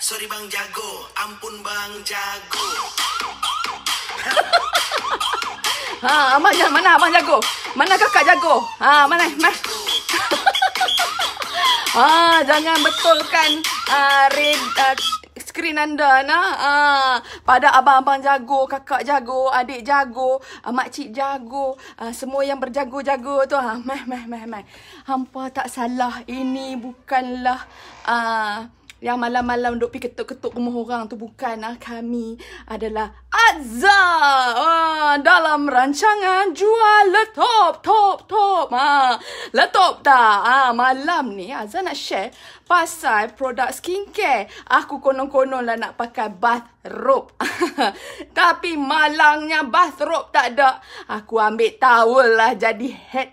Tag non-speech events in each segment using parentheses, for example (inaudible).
Sorry bang jago, ampun bang jago. (laughs) ha, abang jago mana abang jago? Mana kakak jago? Ha, mana? Mai. (laughs) ha, jangan betulkan uh, red uh, screen anda nah. Ha, pada abang-abang jago, kakak jago, adik jago, uh, ha, mak cik jago, uh, semua yang berjago-jago tu ha, mai mai mai mai. Hampa tak salah, ini bukanlah uh, yang malam-malam duk pergi ketuk-ketuk rumah orang tu bukan ah kami adalah Azza ah, dalam rancangan jual laptop, top top ma ah, letop dah ah malam ni Azza nak share pasal produk skincare aku konon-konon lah nak pakai bath robe (laughs) tapi malangnya bath robe tak ada aku ambil towel lah jadi head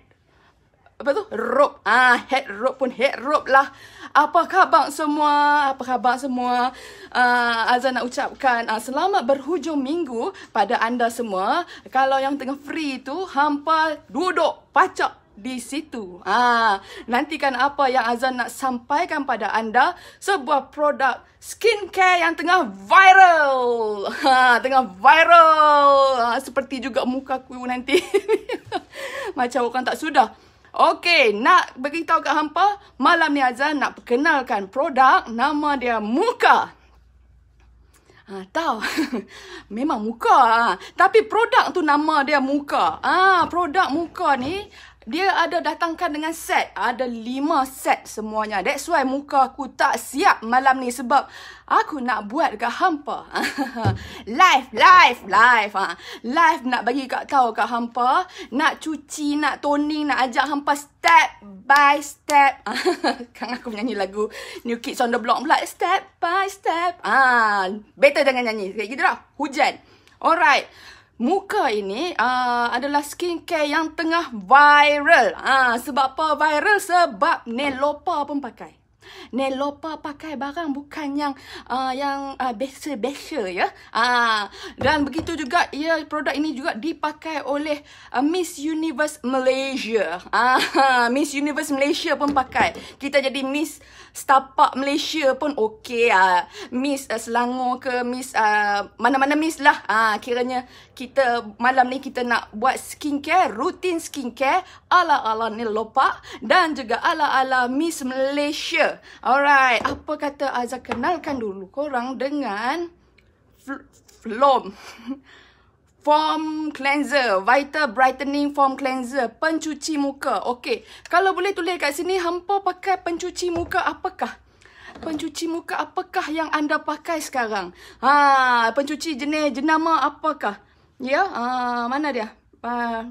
apa tu Rob, ah head rope pun head rope lah apa khabar semua? Apa khabar semua? Uh, Azan nak ucapkan uh, selamat berhujung minggu pada anda semua. Kalau yang tengah free tu, hampa duduk pacak di situ. Ah, nantikan apa yang Azan nak sampaikan pada anda sebuah produk skincare yang tengah viral. Ha, tengah viral. Ha, seperti juga muka aku nanti. (laughs) Macam orang tak sudah. Okey, nak beritahu kat hampa, malam ni Azan nak perkenalkan produk nama dia Muka. Ha, tahu. (laughs) Memang muka. Ha. Tapi produk tu nama dia muka. Ah, ha, produk muka ni dia ada datangkan dengan set. Ada lima set semuanya. That's why muka aku tak siap malam ni. Sebab aku nak buat dekat hampa. (laughs) live, live, live. Ha. Live nak bagi kat tahu kat hampa. Nak cuci, nak toning, nak ajak hampa step by step. (laughs) kan aku nyanyi lagu New Kids on the Block pula. Step by step. Ah, ha. Better jangan nyanyi. Kayak gitu lah. Hujan. Alright. Muka ini uh, adalah skincare yang tengah viral. Ah uh, sebab apa viral? Sebab Nelopa pun pakai. Nelopa pakai barang bukan yang uh, yang uh, biasa-biasa ya. Ah uh, dan begitu juga ya produk ini juga dipakai oleh uh, Miss Universe Malaysia. Ah uh, (laughs) Miss Universe Malaysia pun pakai. Kita jadi Miss Setapak Malaysia pun okey ah. Uh, Miss uh, Selangor ke Miss uh, mana-mana Miss lah. Ah uh, kiranya kita malam ni kita nak buat skincare, rutin skincare ala-ala Nelopa dan juga ala-ala Miss Malaysia. Alright, apa kata Azhar kenalkan dulu korang dengan fl- Flom (laughs) Form Cleanser, Vital Brightening Form Cleanser, pencuci muka. Okay, kalau boleh tulis kat sini, hampa pakai pencuci muka apakah? Pencuci muka apakah yang anda pakai sekarang? Ha, pencuci jenis jenama apakah? Ya, yeah? ha, mana dia? Ha,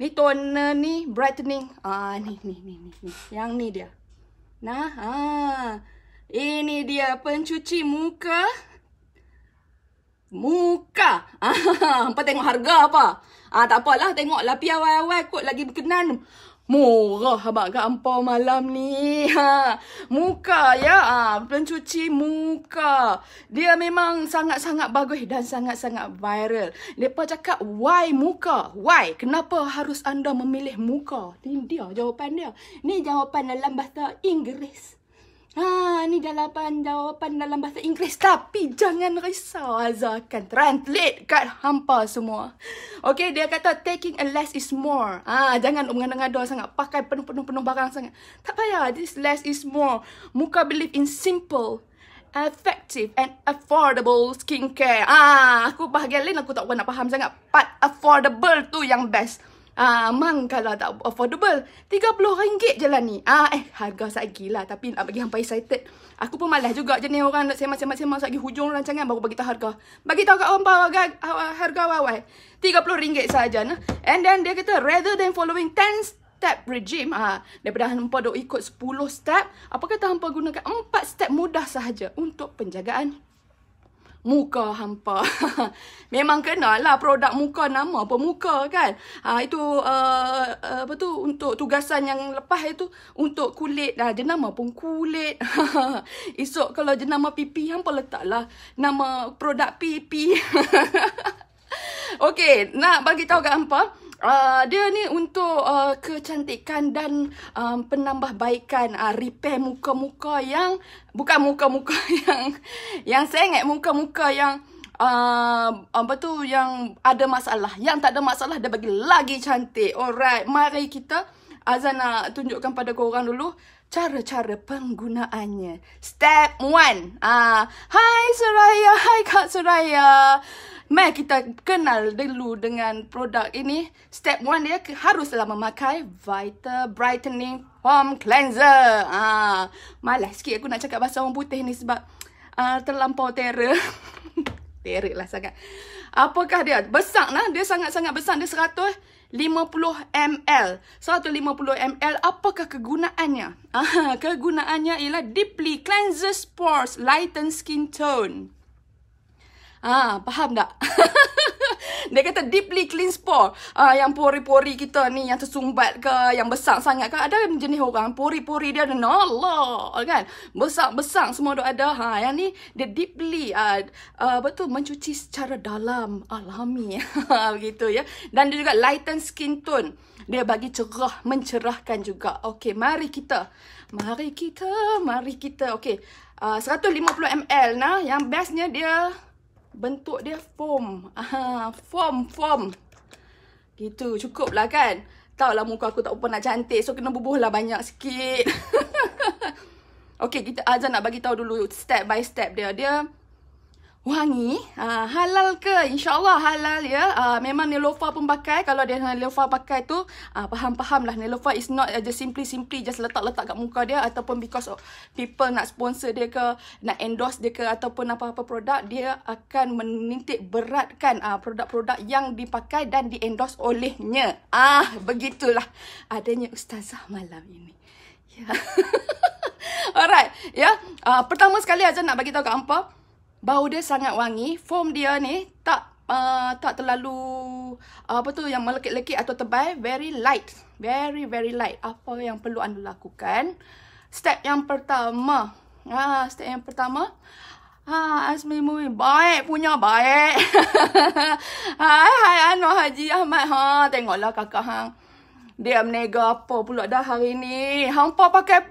ni toner ni brightening. Ah ha, ni ni ni ni. Yang ni dia. Nah, ha. Ini dia pencuci muka. Muka. Ah, (laughs) apa tengok harga apa? Ah, tak apalah tengoklah pi awal-awal kot lagi berkenan. Murah habak ke ampau malam ni. Ha. Muka ya. Ha. Pencuci muka. Dia memang sangat-sangat bagus dan sangat-sangat viral. Lepas cakap why muka? Why? Kenapa harus anda memilih muka? Ini dia jawapan dia. Ni jawapan dalam bahasa Inggeris. Ha, ni jawapan jawapan dalam bahasa Inggeris. Tapi jangan risau, Azza akan translate kat hampa semua. Okay, dia kata taking a less is more. Ha, jangan mengada-ngada sangat. Pakai penuh-penuh barang sangat. Tak payah. This less is more. Muka believe in simple, effective and affordable skincare. Ah, aku bahagian lain aku tak pernah faham sangat. But affordable tu yang best. Ah, mang kalau tak affordable, RM30 je lah ni. Ah, eh, harga sagi lah. Tapi nak bagi hampa excited. Aku pun malas juga ni orang nak semak-semak-semak sagi hujung rancangan baru bagi tahu harga. Bagi tahu kat hampa harga awal-awal. RM30 sahaja. Nah. And then dia kata, rather than following 10 step regime, ah, daripada hampa duk ikut 10 step, apa kata hampa gunakan 4 step mudah sahaja untuk penjagaan muka hampa. (laughs) Memang kenal lah produk muka nama apa muka kan. Ha, itu uh, apa tu untuk tugasan yang lepas itu untuk kulit. Ha, jenama pun kulit. (laughs) Esok kalau jenama pipi hampa letaklah nama produk pipi. (laughs) Okey, nak bagi tahu kat hampa. Uh, dia ni untuk uh, kecantikan dan um, penambahbaikan uh, repair muka-muka yang bukan muka-muka (laughs) yang yang sengit muka-muka yang uh, apa tu yang ada masalah yang tak ada masalah dia bagi lagi cantik. Alright, mari kita Azana tunjukkan pada korang dulu cara-cara penggunaannya. Step 1. Ah, hai Suraya, hai Kak Suraya. Mari kita kenal dulu dengan produk ini. Step 1 dia haruslah memakai Vita Brightening Foam Cleanser. Ah, malas sikit aku nak cakap bahasa orang putih ni sebab uh, terlampau terror. (laughs) terror lah sangat. Apakah dia? Besar lah. Dia sangat-sangat besar. Dia 100. 50ml. 150ml, apakah kegunaannya? Ah, (laughs) kegunaannya ialah deeply cleanses pores, lighten skin tone. Ha, faham tak? (laughs) Dia kata deeply clean pore. Ah yang pori-pori kita ni yang tersumbat ke, yang besar sangat ke? Ada jenis orang pori-pori dia ada no kan. Besar-besar semua dok ada. Ha yang ni dia deeply ah uh, ah, uh, betul mencuci secara dalam alami (laughs) begitu ya. Dan dia juga lighten skin tone. Dia bagi cerah, mencerahkan juga. okay mari kita. Mari kita, mari kita. Okey. Uh, 150 ml nah yang bestnya dia bentuk dia foam. (laughs) ah, foam, foam. Gitu, cukup lah kan. Tahu lah muka aku tak apa nak cantik. So, kena bubuh lah banyak sikit. (laughs) okay, kita Azan nak bagi tahu dulu step by step dia. Dia wangi. Uh, halal ke? InsyaAllah halal ya. Uh, memang Nelofa pun pakai. Kalau dia Nelofa pakai tu, uh, faham-faham lah. Nelofa is not just simply-simply just letak-letak kat muka dia ataupun because of people nak sponsor dia ke, nak endorse dia ke ataupun apa-apa produk, dia akan menintik beratkan uh, produk-produk yang dipakai dan diendorse olehnya. Ah, begitulah adanya Ustazah malam ini. Ya. Yeah. (laughs) Alright, ya. Yeah. Uh, pertama sekali aja nak bagi tahu kat hangpa, bau dia sangat wangi foam dia ni tak uh, tak terlalu uh, apa tu yang melekit-lekit atau tebal very light very very light apa yang perlu anda lakukan step yang pertama ha uh, step yang pertama ha uh, asmi mui baik punya baik (laughs) hai hai anwar haji ahmad ha tengoklah kakak hang dia menega apa pula dah hari ni. Hampa pakai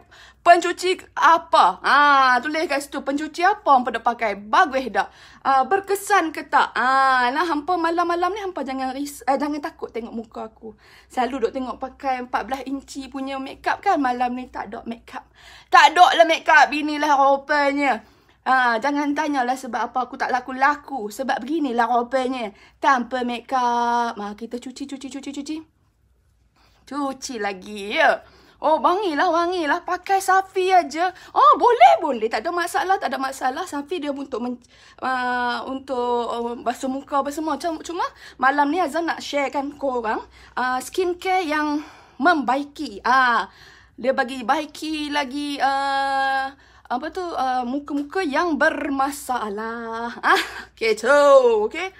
pencuci apa? Ah, tulis kat situ pencuci apa hangpa dah pakai? Bagus dah. Ah, berkesan ke tak? Ah, ha, nah hangpa malam-malam ni hangpa jangan ris eh, jangan takut tengok muka aku. Selalu dok tengok pakai 14 inci punya makeup kan malam ni tak ada makeup. Tak ada lah makeup inilah rupanya. Ah, jangan tanya lah sebab apa aku tak laku-laku. Sebab beginilah rupanya. Tanpa makeup. Mah kita cuci cuci cuci cuci. Cuci lagi ya. Oh, wangilah, wangilah. Pakai Safi aja. Oh, boleh, boleh. Tak ada masalah, tak ada masalah. Safi dia untuk men, uh, untuk uh, basuh muka apa semua. Cuma, cuma malam ni Azan nak sharekan korang uh, skincare yang membaiki. Ah, uh, dia bagi baiki lagi uh, apa tu uh, muka-muka uh, yang bermasalah. Ah, kecoh, okay.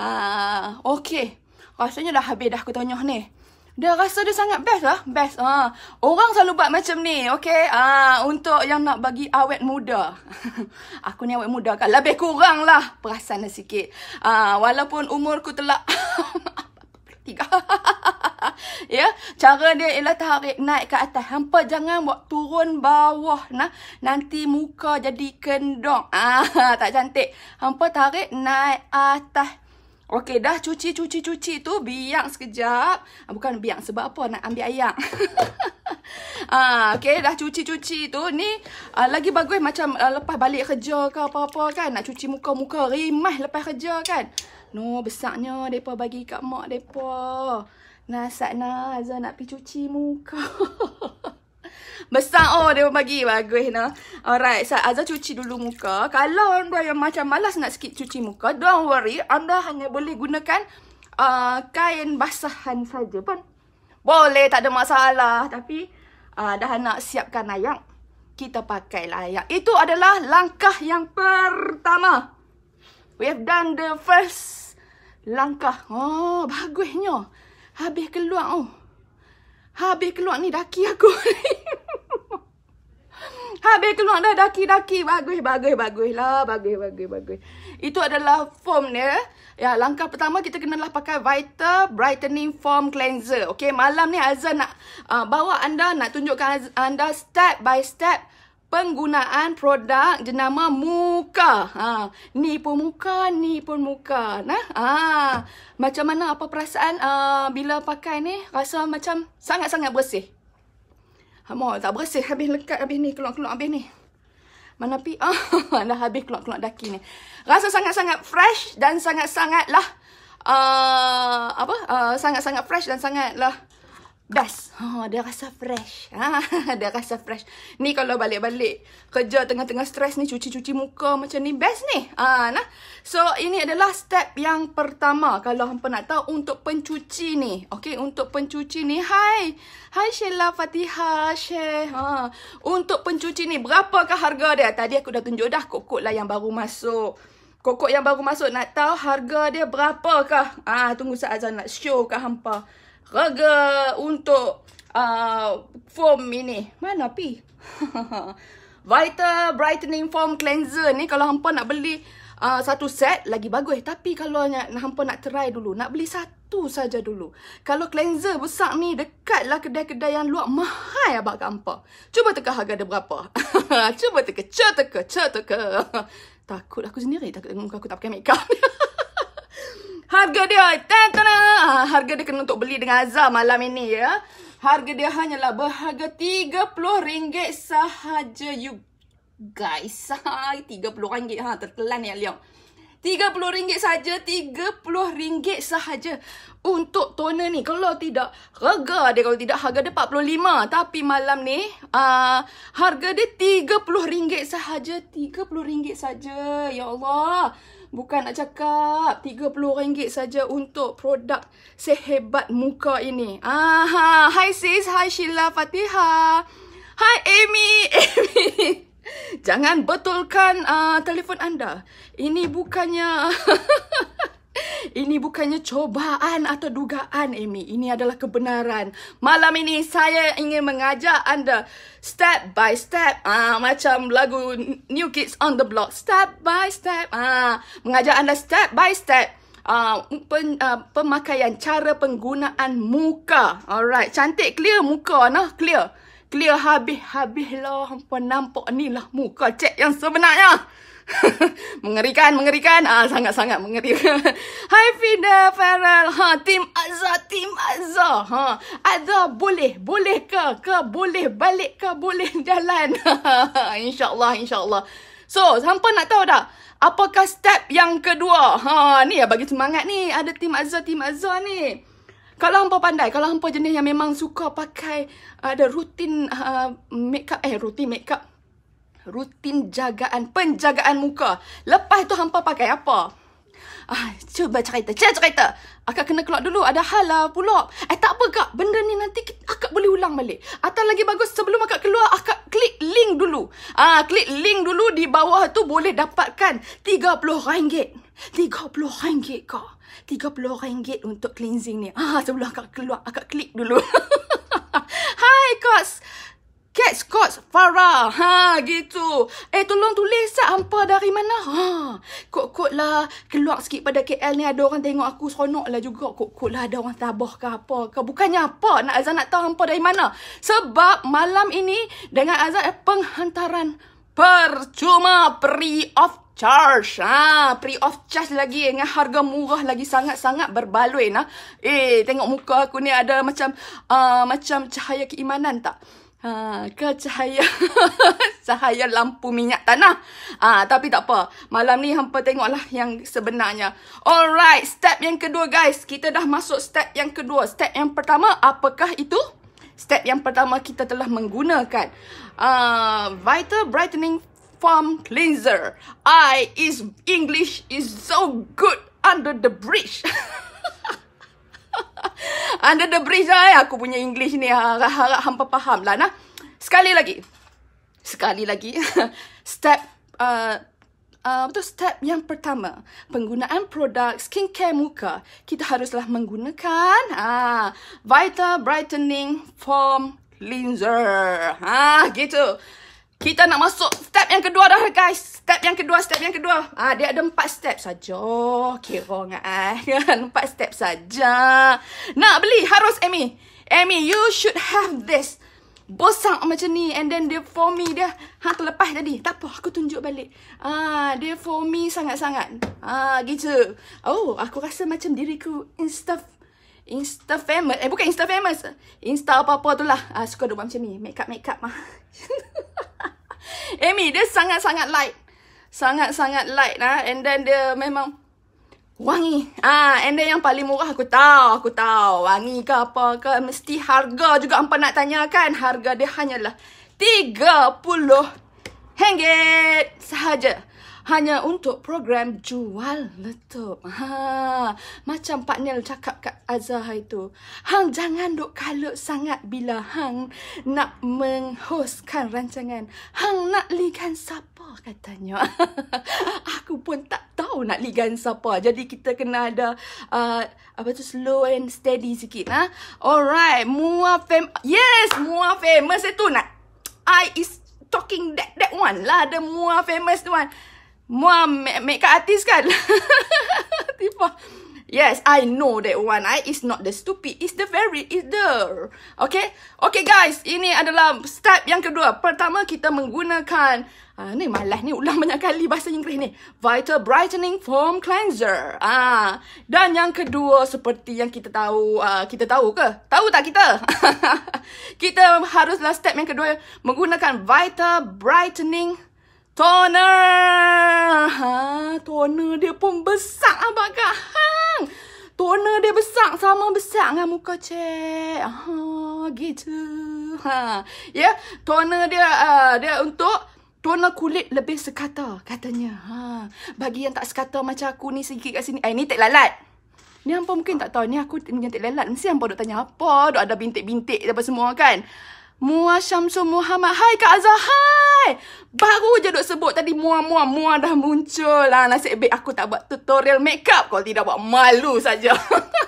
Ah, okay. Rasanya dah habis dah aku tanya ni dia rasa dia sangat best lah. Best. Ha. Orang selalu buat macam ni. Okay. Ha. Ah, untuk yang nak bagi awet muda. (laughs) aku ni awet muda kan. Lebih kurang lah. Perasan lah sikit. Ha. Walaupun umurku telah... (laughs) Tiga. ya. Cara dia ialah tarik naik ke atas. Hampa jangan buat turun bawah. Nah. Nanti muka jadi kendok. Ha. (laughs) Tak cantik. Hampa tarik naik atas. Okey, dah cuci, cuci, cuci tu biang sekejap. Ah, bukan biang, sebab apa nak ambil ayam. (laughs) ah, Okey, dah cuci, cuci tu. Ni uh, lagi bagus macam uh, lepas balik kerja ke apa-apa kan. Nak cuci muka-muka rimah lepas kerja kan. No, besarnya mereka bagi kat mak mereka. Nasak nak, Azhar nak pergi cuci muka. (laughs) Besar oh dia bagi bagus nah. Alright, so Azza cuci dulu muka. Kalau anda yang macam malas nak sikit cuci muka, don't worry, anda hanya boleh gunakan uh, kain basahan saja pun. Boleh, tak ada masalah. Tapi uh, dah nak siapkan ayam, kita pakailah ayam. Itu adalah langkah yang pertama. We have done the first langkah. Oh, bagusnya. Habis keluar. Oh. Habis keluar ni daki aku (laughs) Habis keluar dah daki-daki. Bagus, bagus, bagus lah. Bagus, bagus, bagus. Itu adalah foam dia. Ya, langkah pertama kita kena lah pakai Vital Brightening Foam Cleanser. Okay, malam ni Azan nak uh, bawa anda, nak tunjukkan anda step by step penggunaan produk jenama muka. Ha, ni pun muka, ni pun muka. Nah, ha, macam mana apa perasaan uh, bila pakai ni? Rasa macam sangat-sangat bersih. Hamo tak bersih habis lekat habis ni keluar-keluar habis ni. Mana pi? Ah, (laughs) dah habis keluar-keluar daki ni. Rasa sangat-sangat fresh dan sangat-sangatlah uh, apa? Uh, sangat-sangat fresh dan sangatlah uh, Best. Ha, oh, dia rasa fresh. (laughs) Ha, dia rasa fresh. Ni kalau balik-balik kerja tengah-tengah stres ni cuci-cuci muka macam ni best ni. Ha, nah. So ini adalah step yang pertama kalau hangpa nak tahu untuk pencuci ni. Okey, untuk pencuci ni. Hai. Hai Sheila Fatihah, Sheikh. Ha. Untuk pencuci ni berapakah harga dia? Tadi aku dah tunjuk dah kokok lah yang baru masuk. Kokok yang baru masuk nak tahu harga dia berapakah? Ah, tunggu saat Azan nak show ke hangpa raga untuk uh, foam ini. Mana pi? (laughs) Vita Brightening Foam Cleanser ni kalau hampa nak beli uh, satu set lagi bagus. Tapi kalau nak hampa nak try dulu, nak beli satu saja dulu. Kalau cleanser besar ni dekat lah kedai-kedai yang luar mahal abang kat hampa. Cuba teka harga dia berapa. (laughs) Cuba teka, cuba teka, cuba teka. takut aku sendiri takut muka aku tak pakai make up. (laughs) Harga dia, tan -tan ah, harga dia kena untuk beli dengan Azam malam ini ya. Harga dia hanyalah berharga RM30 sahaja you guys. (laughs) RM30 ha, tertelan ya Leong. RM30 saja, RM30 sahaja untuk toner ni. Kalau tidak, harga dia kalau tidak harga dia RM45. Tapi malam ni, uh, harga dia RM30 sahaja. RM30 saja, ya Allah. Bukan nak cakap RM30 saja untuk produk sehebat muka ini. Aha, hi sis, hi Sheila Fatiha. Hi Amy, (laughs) Amy. Jangan betulkan uh, telefon anda. Ini bukannya (laughs) Ini bukannya cobaan atau dugaan Amy. Ini adalah kebenaran. Malam ini saya ingin mengajak anda step by step. Ah macam lagu New Kids on the Block. Step by step. Ah mengajak anda step by step. Ah pen, ah, pemakaian cara penggunaan muka. Alright, cantik clear muka nah, clear. Clear habis-habis lah. Hampa nampak ni lah muka cek yang sebenarnya. (laughs) mengerikan, mengerikan. Ah, sangat-sangat mengerikan. (laughs) Hai Fida Farrell. Ha, Tim Azza, Tim Azza. Ha, Azza boleh, boleh ke? Ke boleh balik ke boleh (laughs) jalan? InsyaAllah, insyaAllah. So, siapa nak tahu tak? Apakah step yang kedua? Ha, ni ya bagi semangat ni. Ada Tim Azza, Tim Azza ni. Kalau hampa pandai, kalau hampa jenis yang memang suka pakai ada rutin uh, makeup, eh rutin makeup, rutin jagaan penjagaan muka. Lepas tu hampa pakai apa? Ah, cuba cerita, cuba cerita. Akak kena keluar dulu, ada hal lah pula. Eh tak apa kak, benda ni nanti akak boleh ulang balik. Atau lagi bagus sebelum akak keluar, akak klik link dulu. Ah, klik link dulu di bawah tu boleh dapatkan RM30. RM30 kak. RM30 untuk cleansing ni. Ah, sebelum akak keluar, akak klik dulu. (laughs) Hai kos. Cat Scott Farah. Ha, gitu. Eh, tolong tulis sat hampa dari mana. Ha, kot-kot lah. Keluar sikit pada KL ni ada orang tengok aku seronok lah juga. Kot-kot lah ada orang tabah ke apa ke. Bukannya apa. Nak Azan nak tahu hampa dari mana. Sebab malam ini dengan Azan eh, penghantaran percuma pre of charge. Ha, pre of charge lagi dengan harga murah lagi sangat-sangat berbaloi nah. Eh, tengok muka aku ni ada macam uh, macam cahaya keimanan tak? Ha, ke cahaya (laughs) cahaya lampu minyak tanah. Ah, ha, tapi tak apa. Malam ni hampa tengoklah yang sebenarnya. Alright, step yang kedua guys. Kita dah masuk step yang kedua. Step yang pertama, apakah itu? Step yang pertama kita telah menggunakan ah uh, Vital Brightening Foam Cleanser. I is English is so good under the bridge. (laughs) (laughs) Under the bridge lah eh, aku punya English ni. Harap-harap hampa faham lah nah. Sekali lagi. Sekali lagi. (laughs) step. Uh, uh, step yang pertama. Penggunaan produk skincare muka. Kita haruslah menggunakan. ah uh, Vital Brightening Form Linzer. ah gitu. Kita nak masuk step yang kedua dah guys. Step yang kedua, step yang kedua. Ah dia ada empat step saja. Kira ngan eh. (laughs) Kan, empat step saja. Nak beli harus Amy. Amy, you should have this. Bosang macam ni and then dia for me dia hang terlepas tadi. Tak apa, aku tunjuk balik. Ah, dia for me sangat-sangat. Ah, gitu. Oh, aku rasa macam diriku Insta Insta famous. Eh bukan Insta famous. Insta apa-apa tu lah. Ah, suka buat macam ni. Makeup makeup mah. (laughs) Amy dia sangat-sangat light. Sangat-sangat light lah. And then dia memang wangi. Ah, and then yang paling murah aku tahu. Aku tahu wangi ke apa ke. Mesti harga juga hampa nak tanyakan. Harga dia hanyalah RM30 sahaja hanya untuk program jual letup. Ha, macam Pak Nil cakap kat Azhar itu. Hang jangan duk kalut sangat bila hang nak menghostkan rancangan. Hang nak ligan siapa katanya. (laughs) Aku pun tak tahu nak ligan siapa. Jadi kita kena ada uh, apa tu slow and steady sikit. Ha? Alright. Mua fam Yes. Mua famous itu nak. I is talking that that one lah. The more famous one. Mua make artist kan? (laughs) Tipa. Yes, I know that one. I is not the stupid. It's the very, it's the. Okay? Okay, guys. Ini adalah step yang kedua. Pertama, kita menggunakan... Uh, ni malas ni ulang (laughs) banyak kali bahasa Inggeris ni. Vital Brightening Foam Cleanser. Ah, uh, dan yang kedua seperti yang kita tahu, uh, kita tahu ke? Tahu tak kita? (laughs) kita haruslah step yang kedua menggunakan Vital Brightening Toner! Ha, toner dia pun besar abang kak. Ha, toner dia besar sama besar dengan muka cik. Ha, gitu. Ha, ya, yeah, toner dia uh, dia untuk toner kulit lebih sekata katanya. Ha, bagi yang tak sekata macam aku ni sikit kat sini. Eh, ni tak lalat. Ni hampa mungkin tak tahu. Ni aku menyentik lalat. Mesti hampa duk tanya apa. Duk ada bintik-bintik apa semua kan. Mua Syamsu Muhammad. Hai Kak Azhar, hai! Baru je duk sebut tadi muah muah muah dah muncul. lah nasib baik aku tak buat tutorial makeup. Kalau tidak buat malu saja.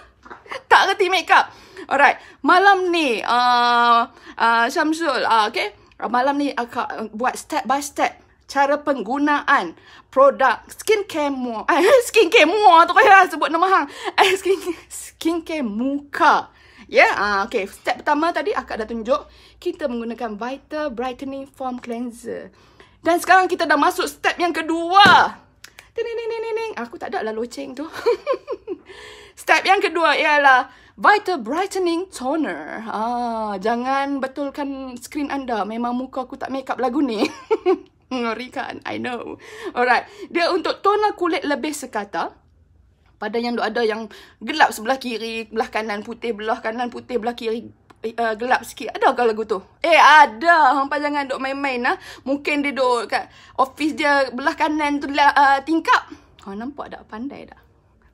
(laughs) tak reti makeup. Alright, malam ni uh, uh, Syamsul, uh, okay? Malam ni uh, aku uh, buat step by step cara penggunaan produk skincare mua. (laughs) Eh, skincare mua tu kan lah sebut nama hang. Eh, skincare, skincare muka. Ya, yeah? uh, okay. Step pertama tadi akak dah tunjuk kita menggunakan Vital Brightening Form Cleanser. Dan sekarang kita dah masuk step yang kedua. Tining-ning-ning-ning. Aku tak ada lah loceng tu. (laughs) step yang kedua ialah Vital Brightening Toner. Ah, jangan betulkan skrin anda. Memang muka aku tak make up lagu ni. (laughs) Ngeri kan? I know. Alright. Dia untuk toner kulit lebih sekata. Pada yang ada yang gelap sebelah kiri, belah kanan putih, belah kanan putih, belah kiri Eh, uh, gelap sikit. Ada ke lagu tu? Eh, ada. Hampa jangan duk main-main lah. Mungkin dia duk kat office dia belah kanan tu uh, tingkap. Oh, nampak tak pandai tak?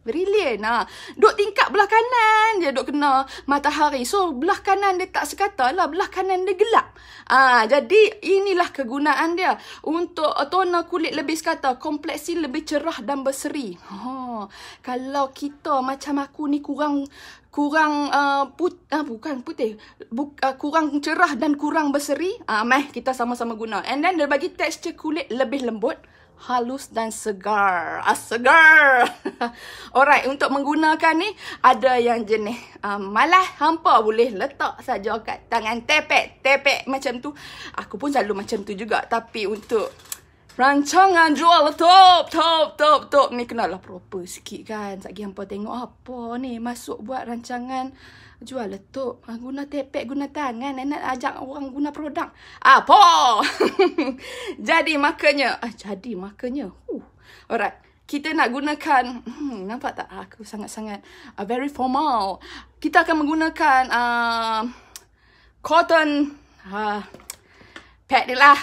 Brilliant lah. Duk tingkap belah kanan je duk kena matahari. So, belah kanan dia tak sekata lah. Belah kanan dia gelap. Ah, jadi, inilah kegunaan dia. Untuk toner kulit lebih sekata. Kompleksi lebih cerah dan berseri. Oh, kalau kita macam aku ni kurang kurang uh, put uh, bukan putih buk uh, kurang cerah dan kurang berseri uh, meh kita sama-sama guna and then dia bagi tekstur kulit lebih lembut halus dan segar uh, segar (laughs) alright untuk menggunakan ni ada yang jenis uh, malas hampa boleh letak saja kat tangan tepek tepek macam tu aku pun selalu macam tu juga tapi untuk Rancangan jual top, top, top, top. Ni kenalah proper sikit kan. Sekejap lagi hampa tengok apa ni. Masuk buat rancangan jual letup. Ah, guna tepek, guna tangan. Nenek lah ajak orang guna produk. Apa? (laughs) jadi makanya. Ah, jadi makanya. Huh. Alright. Kita nak gunakan, hmm, nampak tak aku sangat-sangat uh, very formal. Kita akan menggunakan uh, cotton, uh, pad dia lah.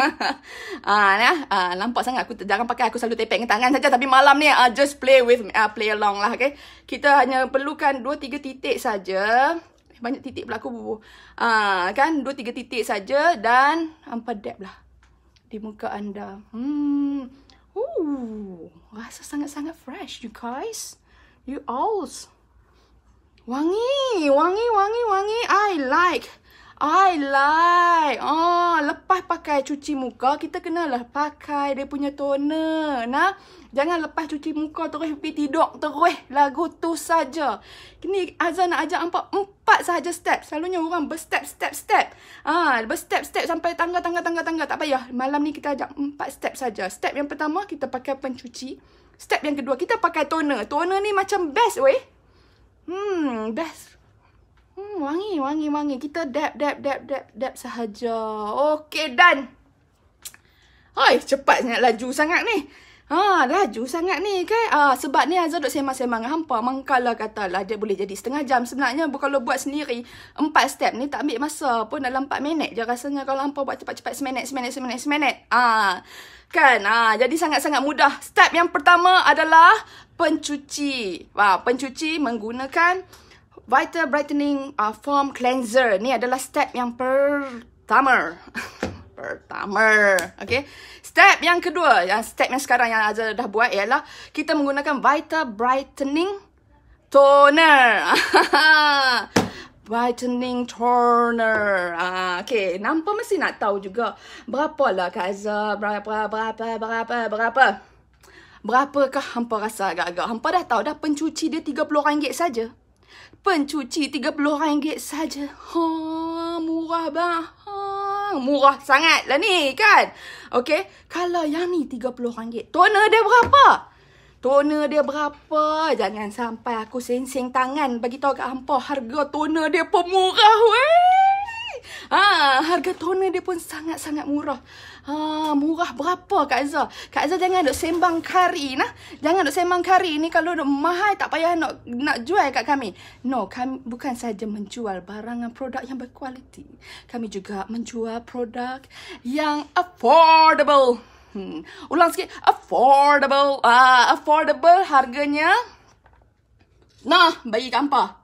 (laughs) ah, nah, ah, nampak sangat aku jarang pakai. Aku selalu tepek dengan tangan saja. Tapi malam ni, ah, just play with, ah, play along lah. Okay? Kita hanya perlukan 2-3 titik saja. Banyak titik pula aku bubuh. Ah, kan? 2-3 titik saja dan ampah dab lah. Di muka anda. Hmm. Ooh, rasa sangat-sangat fresh, you guys. You alls. Wangi, wangi, wangi, wangi. I like. I like. Oh, lepas pakai cuci muka, kita lah pakai dia punya toner. Nah, jangan lepas cuci muka terus pergi tidur terus lagu tu saja. Kini Azan nak ajak empat empat sahaja step. Selalunya orang berstep step step. Ah, ha, berstep step sampai tangga tangga tangga tangga tak payah. Malam ni kita ajak empat step saja. Step yang pertama kita pakai pencuci. Step yang kedua kita pakai toner. Toner ni macam best weh. Hmm, best Hmm, wangi, wangi, wangi. Kita dab, dab, dab, dab, dab sahaja. Okay, done. Hoi, cepat sangat laju sangat ni. Ha, laju sangat ni, kan? Ah, ha, sebab ni Azhar duduk semang-semang hampa. Mangkala lah, lah. dia boleh jadi setengah jam. Sebenarnya, kalau buat sendiri, empat step ni tak ambil masa pun dalam empat minit je. Rasanya kalau hampa buat cepat-cepat seminit, seminit, seminit, seminit. Ah, ha, kan? Ah, ha, jadi sangat-sangat mudah. Step yang pertama adalah pencuci. Ha, pencuci menggunakan... Vital Brightening uh, Form Cleanser. Ni adalah step yang pertama. (laughs) pertama. Okay. Step yang kedua. yang Step yang sekarang yang Azhar dah buat ialah kita menggunakan Vital Brightening Toner. (laughs) Brightening Toner. Ah, okay. Nampak mesti nak tahu juga berapa lah Kak Azhar. Berapa, berapa, berapa, berapa. Berapakah hampa rasa agak-agak? Hampa dah tahu dah pencuci dia RM30 saja. Pencuci RM30 saja. Ha, murah bang. Ha, murah sangat lah ni kan. Okay. Kalau yang ni RM30. Toner dia berapa? Toner dia berapa? Jangan sampai aku sengseng tangan bagi tahu kat hampa harga toner dia pun murah weh. Ha, harga toner dia pun sangat-sangat murah. Ha, murah berapa Kak Azah? Kak Azah jangan duk sembang kari nah. Jangan duk sembang kari. Ni kalau duk mahal tak payah nak nak jual kat kami. No, kami bukan saja menjual barangan produk yang berkualiti. Kami juga menjual produk yang affordable. Hmm. Ulang sikit. Affordable. Ah, uh, affordable harganya. Nah, bagi kampar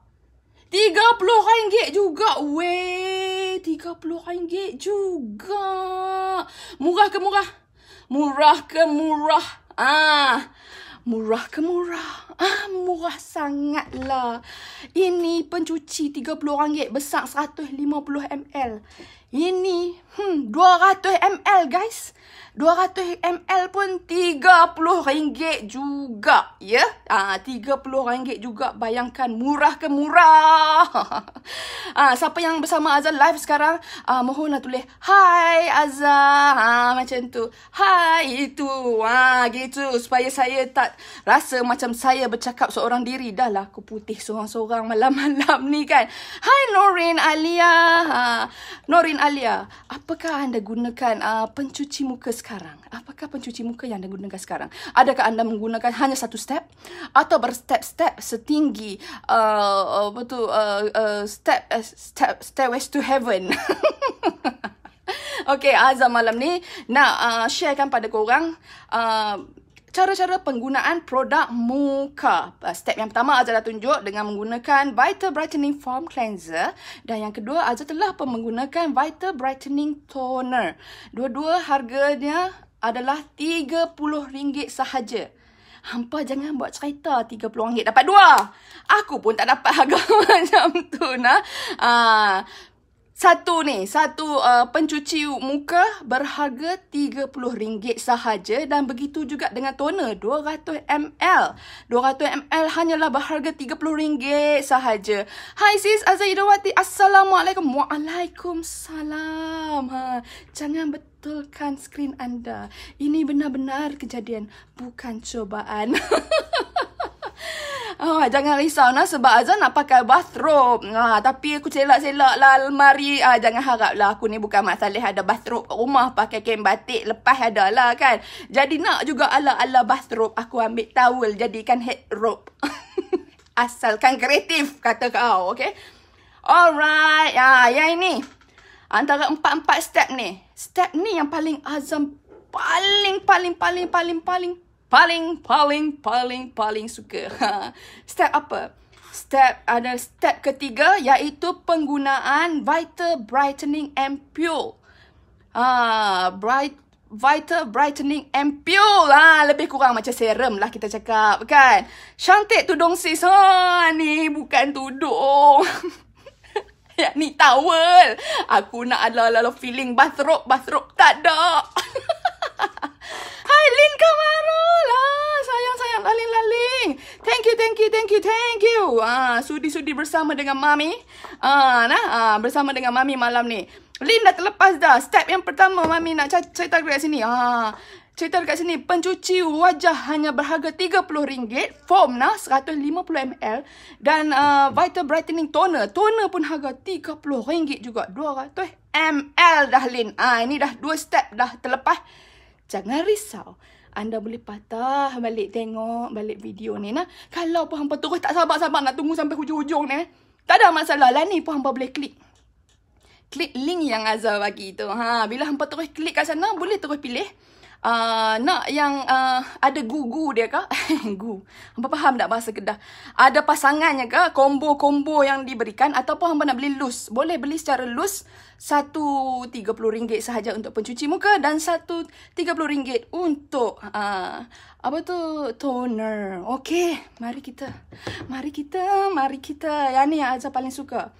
rm ringgit juga weh rm ringgit juga murah ke murah murah ke murah ah murah ke murah ah murah sangatlah ini pencuci RM30 besar 150ml ini hmm 200ml guys 200ml pun rm ringgit juga. Ya? Yeah? Ha, ringgit juga. Bayangkan murah ke murah. ha, (laughs) siapa yang bersama Azhar live sekarang, ha, mohonlah tulis, hi Azhar. Ah, ha, macam tu. hi itu. Ha, gitu. Supaya saya tak rasa macam saya bercakap seorang diri. Dah lah aku putih seorang-seorang malam-malam ni kan. Hi Norin Alia. Ha, Norin Alia. Apakah anda gunakan uh, pencuci muka sekarang? sekarang? Apakah pencuci muka yang anda gunakan sekarang? Adakah anda menggunakan hanya satu step? Atau berstep-step setinggi uh, uh apa tu, uh, uh, step, uh, step, stairways to heaven? (laughs) okay, Azam malam ni nak uh, sharekan pada korang uh, cara-cara penggunaan produk muka. Uh, step yang pertama Azza dah tunjuk dengan menggunakan Vital Brightening Foam Cleanser dan yang kedua Azza telah pun menggunakan Vital Brightening Toner. Dua-dua harganya adalah RM30 sahaja. Hampa jangan buat cerita RM30 dapat dua. Aku pun tak dapat harga (laughs) macam tu nah. Ah satu ni, satu uh, pencuci muka berharga RM30 sahaja dan begitu juga dengan toner 200ml. 200ml hanyalah berharga RM30 sahaja. Hai sis, Azairawati. Assalamualaikum. Waalaikumsalam. Ha, jangan betul betulkan skrin anda. Ini benar-benar kejadian, bukan cobaan. (laughs) Oh, (laughs) jangan risau nah sebab Azan nak pakai bathrobe. Nah, ha, tapi aku celak-celak lah almari. Ah, jangan harap lah aku ni bukan Mak Saleh ada bathrobe rumah pakai kain batik lepas ada lah kan. Jadi nak juga ala-ala bathrobe aku ambil towel jadikan head rope. (laughs) Asalkan kreatif kata kau, okay? Alright, ya ah, yang ini. Antara empat-empat step ni. Step ni yang paling Azam paling-paling-paling-paling-paling paling paling paling paling suka. (laughs) step apa? Step ada step ketiga iaitu penggunaan Vital Brightening Ampoule. Ha, ah, bright Vital Brightening Ampoule lah. Ha, lebih kurang macam serum lah kita cakap kan. Cantik tudung sis. Ha, ni bukan tudung. (laughs) ya, ni towel. Aku nak ala-ala feeling bathrobe, bathrobe. Tak ada. (laughs) Lin Kamaru lah. Sayang, sayang. Lalin, lalin. Thank you, thank you, thank you, thank you. Ah, Sudi-sudi bersama dengan Mami. Ah, nah, ah, bersama dengan Mami malam ni. Lin dah terlepas dah. Step yang pertama Mami nak cerita dekat sini. Ah, cerita dekat sini. Pencuci wajah hanya berharga RM30. Foam nah, 150ml. Dan uh, Vital Brightening Toner. Toner pun harga RM30 juga. 200ml dah Lin. Ah, ini dah dua step dah terlepas jangan risau. Anda boleh patah balik tengok balik video ni nah. Kalau pun hangpa terus tak sabar-sabar nak tunggu sampai hujung-hujung ni. Tak ada masalah lah ni pun hangpa boleh klik. Klik link yang Azhar bagi tu. Ha, bila hangpa terus klik kat sana boleh terus pilih uh, nak yang uh, ada gugu dia ke? (laughs) Gu. Hampa faham tak bahasa Kedah? Ada pasangannya ke? Combo-combo yang diberikan ataupun hampa nak beli loose. Boleh beli secara loose satu tiga puluh ringgit sahaja untuk pencuci muka dan satu tiga puluh ringgit untuk uh, apa tu toner. Okey, mari kita. Mari kita, mari kita. Yang ni yang Azza paling suka.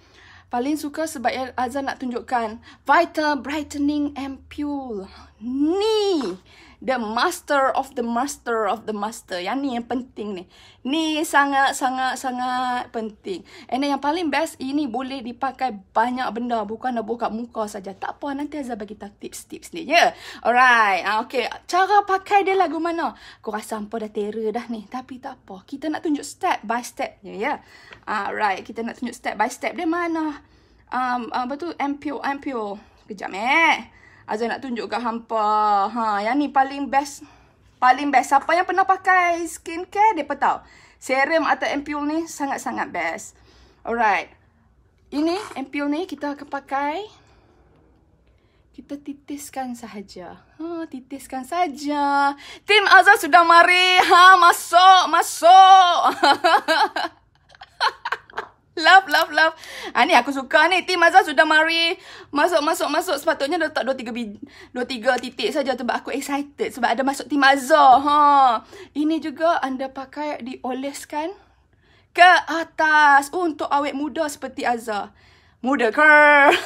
Paling suka sebab Azan nak tunjukkan Vital Brightening ampule ni the master of the master of the master. Yang ni yang penting ni. Ni sangat sangat sangat penting. And yang paling best ini boleh dipakai banyak benda bukan nak buka muka saja. Tak apa nanti Azza bagi tahu tips-tips ni ya. Yeah. Alright. Ah, okay. Cara pakai dia lagu mana? Aku rasa hangpa dah terer dah ni. Tapi tak apa. Kita nak tunjuk step by step ya. Yeah. Alright, kita nak tunjuk step by step dia mana? Um, apa ah, tu? MPO, MPO. Kejap eh. Azan nak tunjuk kat hampa. Ha, yang ni paling best. Paling best. Siapa yang pernah pakai skincare, dia tahu. Serum atau ampul ni sangat-sangat best. Alright. Ini ampul ni kita akan pakai. Kita titiskan sahaja. Ha, titiskan saja. Tim Azhar sudah mari. Ha, masuk, masuk. (laughs) love, love, love. Ha, ni aku suka ni. Tim Azhar sudah mari masuk, masuk, masuk. Sepatutnya dah letak 2 dua tiga titik saja Sebab aku excited. Sebab ada masuk Tim Azhar. Ha. Ini juga anda pakai dioleskan ke atas untuk awet muda seperti Azhar. Muda ke? (laughs)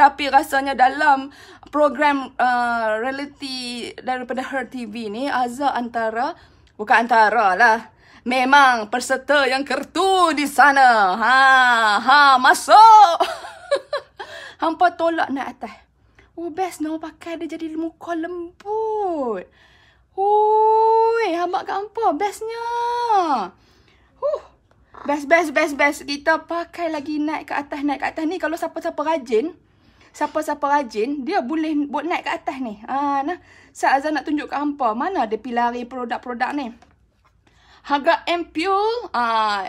Tapi rasanya dalam program uh, reality daripada Her TV ni, Azhar antara, bukan antara lah, memang peserta yang kertu di sana. Ha, ha, masuk. (laughs) Hampa tolak naik atas. Oh, best no pakai dia jadi muka lembut. Hui, hamak gampo bestnya. Huh. Best, best, best, best. Kita pakai lagi naik ke atas, naik ke atas ni. Kalau siapa-siapa rajin, siapa-siapa rajin, dia boleh buat naik ke atas ni. Ah, nah. Saya Azan nak tunjuk ke hampa. Mana dia pilari produk-produk ni? harga MPO uh,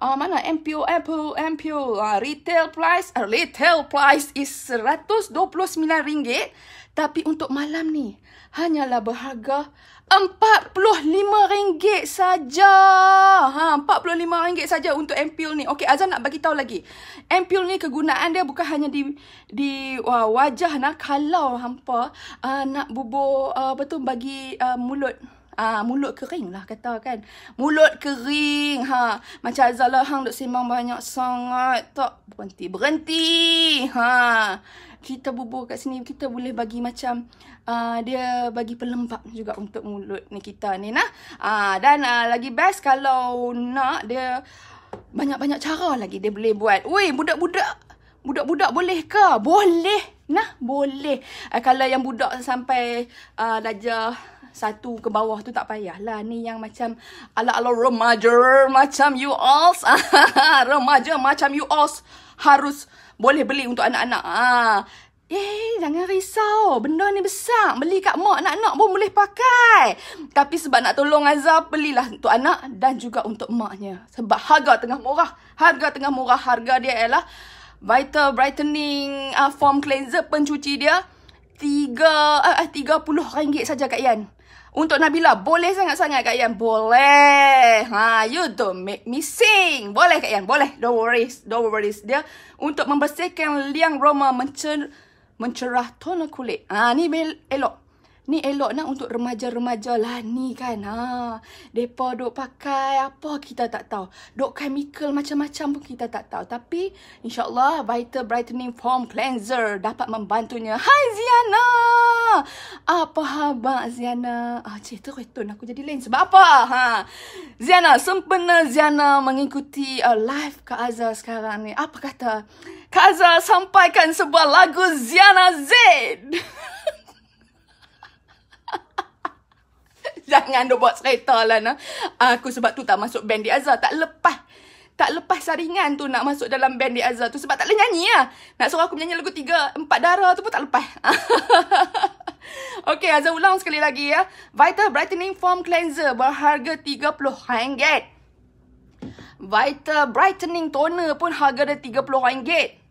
uh, mana MPO MPO MPO uh, retail price uh, retail price is RM129 tapi untuk malam ni hanyalah berharga RM45 saja. Ha RM45 saja untuk MPO ni. Okey Azan nak bagi tahu lagi. MPO ni kegunaan dia bukan hanya di di uh, wajah nak kalau hampa uh, nak bubuh uh, apa tu bagi uh, mulut Ah mulut kering lah kata kan. Mulut kering ha. Macam Azala hang duk sembang banyak sangat tak berhenti. Berhenti. Ha. Kita bubuh kat sini kita boleh bagi macam uh, dia bagi pelembap juga untuk mulut ni kita ni nah. Ah dan uh, lagi best kalau nak dia banyak-banyak cara lagi dia boleh buat. Woi budak-budak Budak-budak boleh ke? Boleh. Nah, boleh. Uh, kalau yang budak sampai uh, dajah satu ke bawah tu tak payah lah Ni yang macam ala-ala remaja macam you all. (laughs) Ah, remaja macam you all harus boleh beli untuk anak-anak. Ha. Eh, jangan risau. Benda ni besar. Beli kat mak, anak-anak pun boleh pakai. Tapi sebab nak tolong Azhar, belilah untuk anak dan juga untuk maknya. Sebab harga tengah murah. Harga tengah murah. Harga dia ialah Vital Brightening uh, Form Cleanser pencuci dia. Tiga, eh, eh, tiga puluh ringgit saja Kak Ian. Untuk Nabila boleh sangat-sangat Kak Yan. Boleh. Ha, you don't make me sing. Boleh Kak Yan. Boleh. Don't worry. Don't worry. Dia untuk membersihkan liang roma mencer mencerah tone kulit. Ha, ni elok. Ni elok nak untuk remaja-remaja lah ni kan. Ha. Depa duk pakai apa kita tak tahu. Duk chemical macam-macam pun kita tak tahu. Tapi insyaAllah Vital Brightening foam Cleanser dapat membantunya. Hai Ziana! Ah, apa khabar Ziana? Ah, cik tu return aku jadi lain. Sebab apa? Ha. Ziana, sempena Ziana mengikuti uh, live Kak Azhar sekarang ni. Apa kata? Kak Azhar sampaikan sebuah lagu Ziana Zed. (laughs) (laughs) Jangan dia buat cerita lah nah. Aku sebab tu tak masuk band di Azhar. Tak lepas. Tak lepas saringan tu nak masuk dalam band di Azhar tu. Sebab tak boleh nyanyi lah. Nak suruh aku menyanyi lagu tiga, empat darah tu pun tak lepas. (laughs) okay, Azhar ulang sekali lagi ya. Vital Brightening Form Cleanser berharga RM30. Vital Brightening Toner pun harga dia RM30.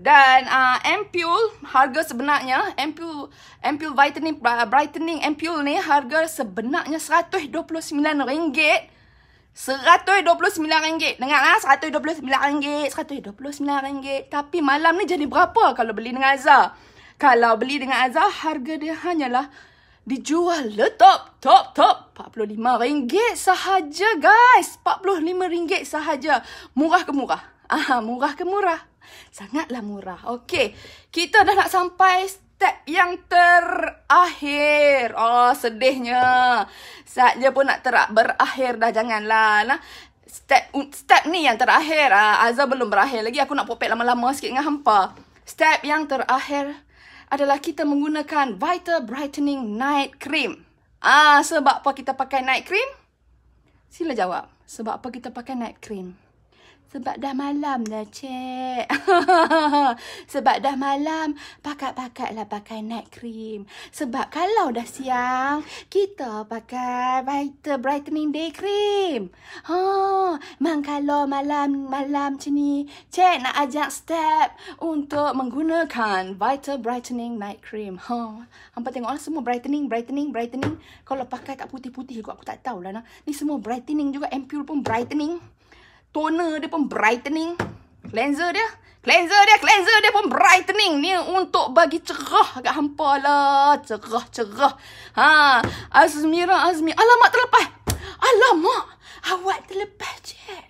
Dan uh, Ampule harga sebenarnya Ampule Ampule Vitamin Brightening Ampule ni harga sebenarnya RM129. RM129. Dengarlah RM129, RM129. Tapi malam ni jadi berapa kalau beli dengan Azhar? Kalau beli dengan Azhar harga dia hanyalah dijual letop top top RM45 sahaja guys. RM45 sahaja. Murah ke murah? Aha, murah ke murah? sangatlah murah. Okey, kita dah nak sampai step yang terakhir. Oh, sedihnya. Saat dia pun nak ter berakhir dah janganlah. Nah, step step ni yang terakhir. Ah, Azza belum berakhir lagi. Aku nak popet lama-lama sikit dengan hampa. Step yang terakhir adalah kita menggunakan Vital Brightening Night Cream. Ah, sebab apa kita pakai night cream? Sila jawab. Sebab apa kita pakai night cream? Sebab dah malam lah, cik. (laughs) Sebab dah malam, pakat-pakatlah pakai night cream. Sebab kalau dah siang, kita pakai brighter brightening day cream. Ha, oh, memang kalau malam-malam macam ni, cik nak ajak step untuk menggunakan vital brightening night cream. Ha, oh, hampa tengoklah semua brightening, brightening, brightening. Kalau pakai tak putih-putih juga aku tak tahulah nah. Ni semua brightening juga, Ampoule pun brightening toner dia pun brightening. Cleanser dia. Cleanser dia, cleanser dia pun brightening. Ni untuk bagi cerah kat hampa lah. Cerah, cerah. Ha, Azmira, Azmi. Alamak terlepas. Alamak. Awak terlepas, cik.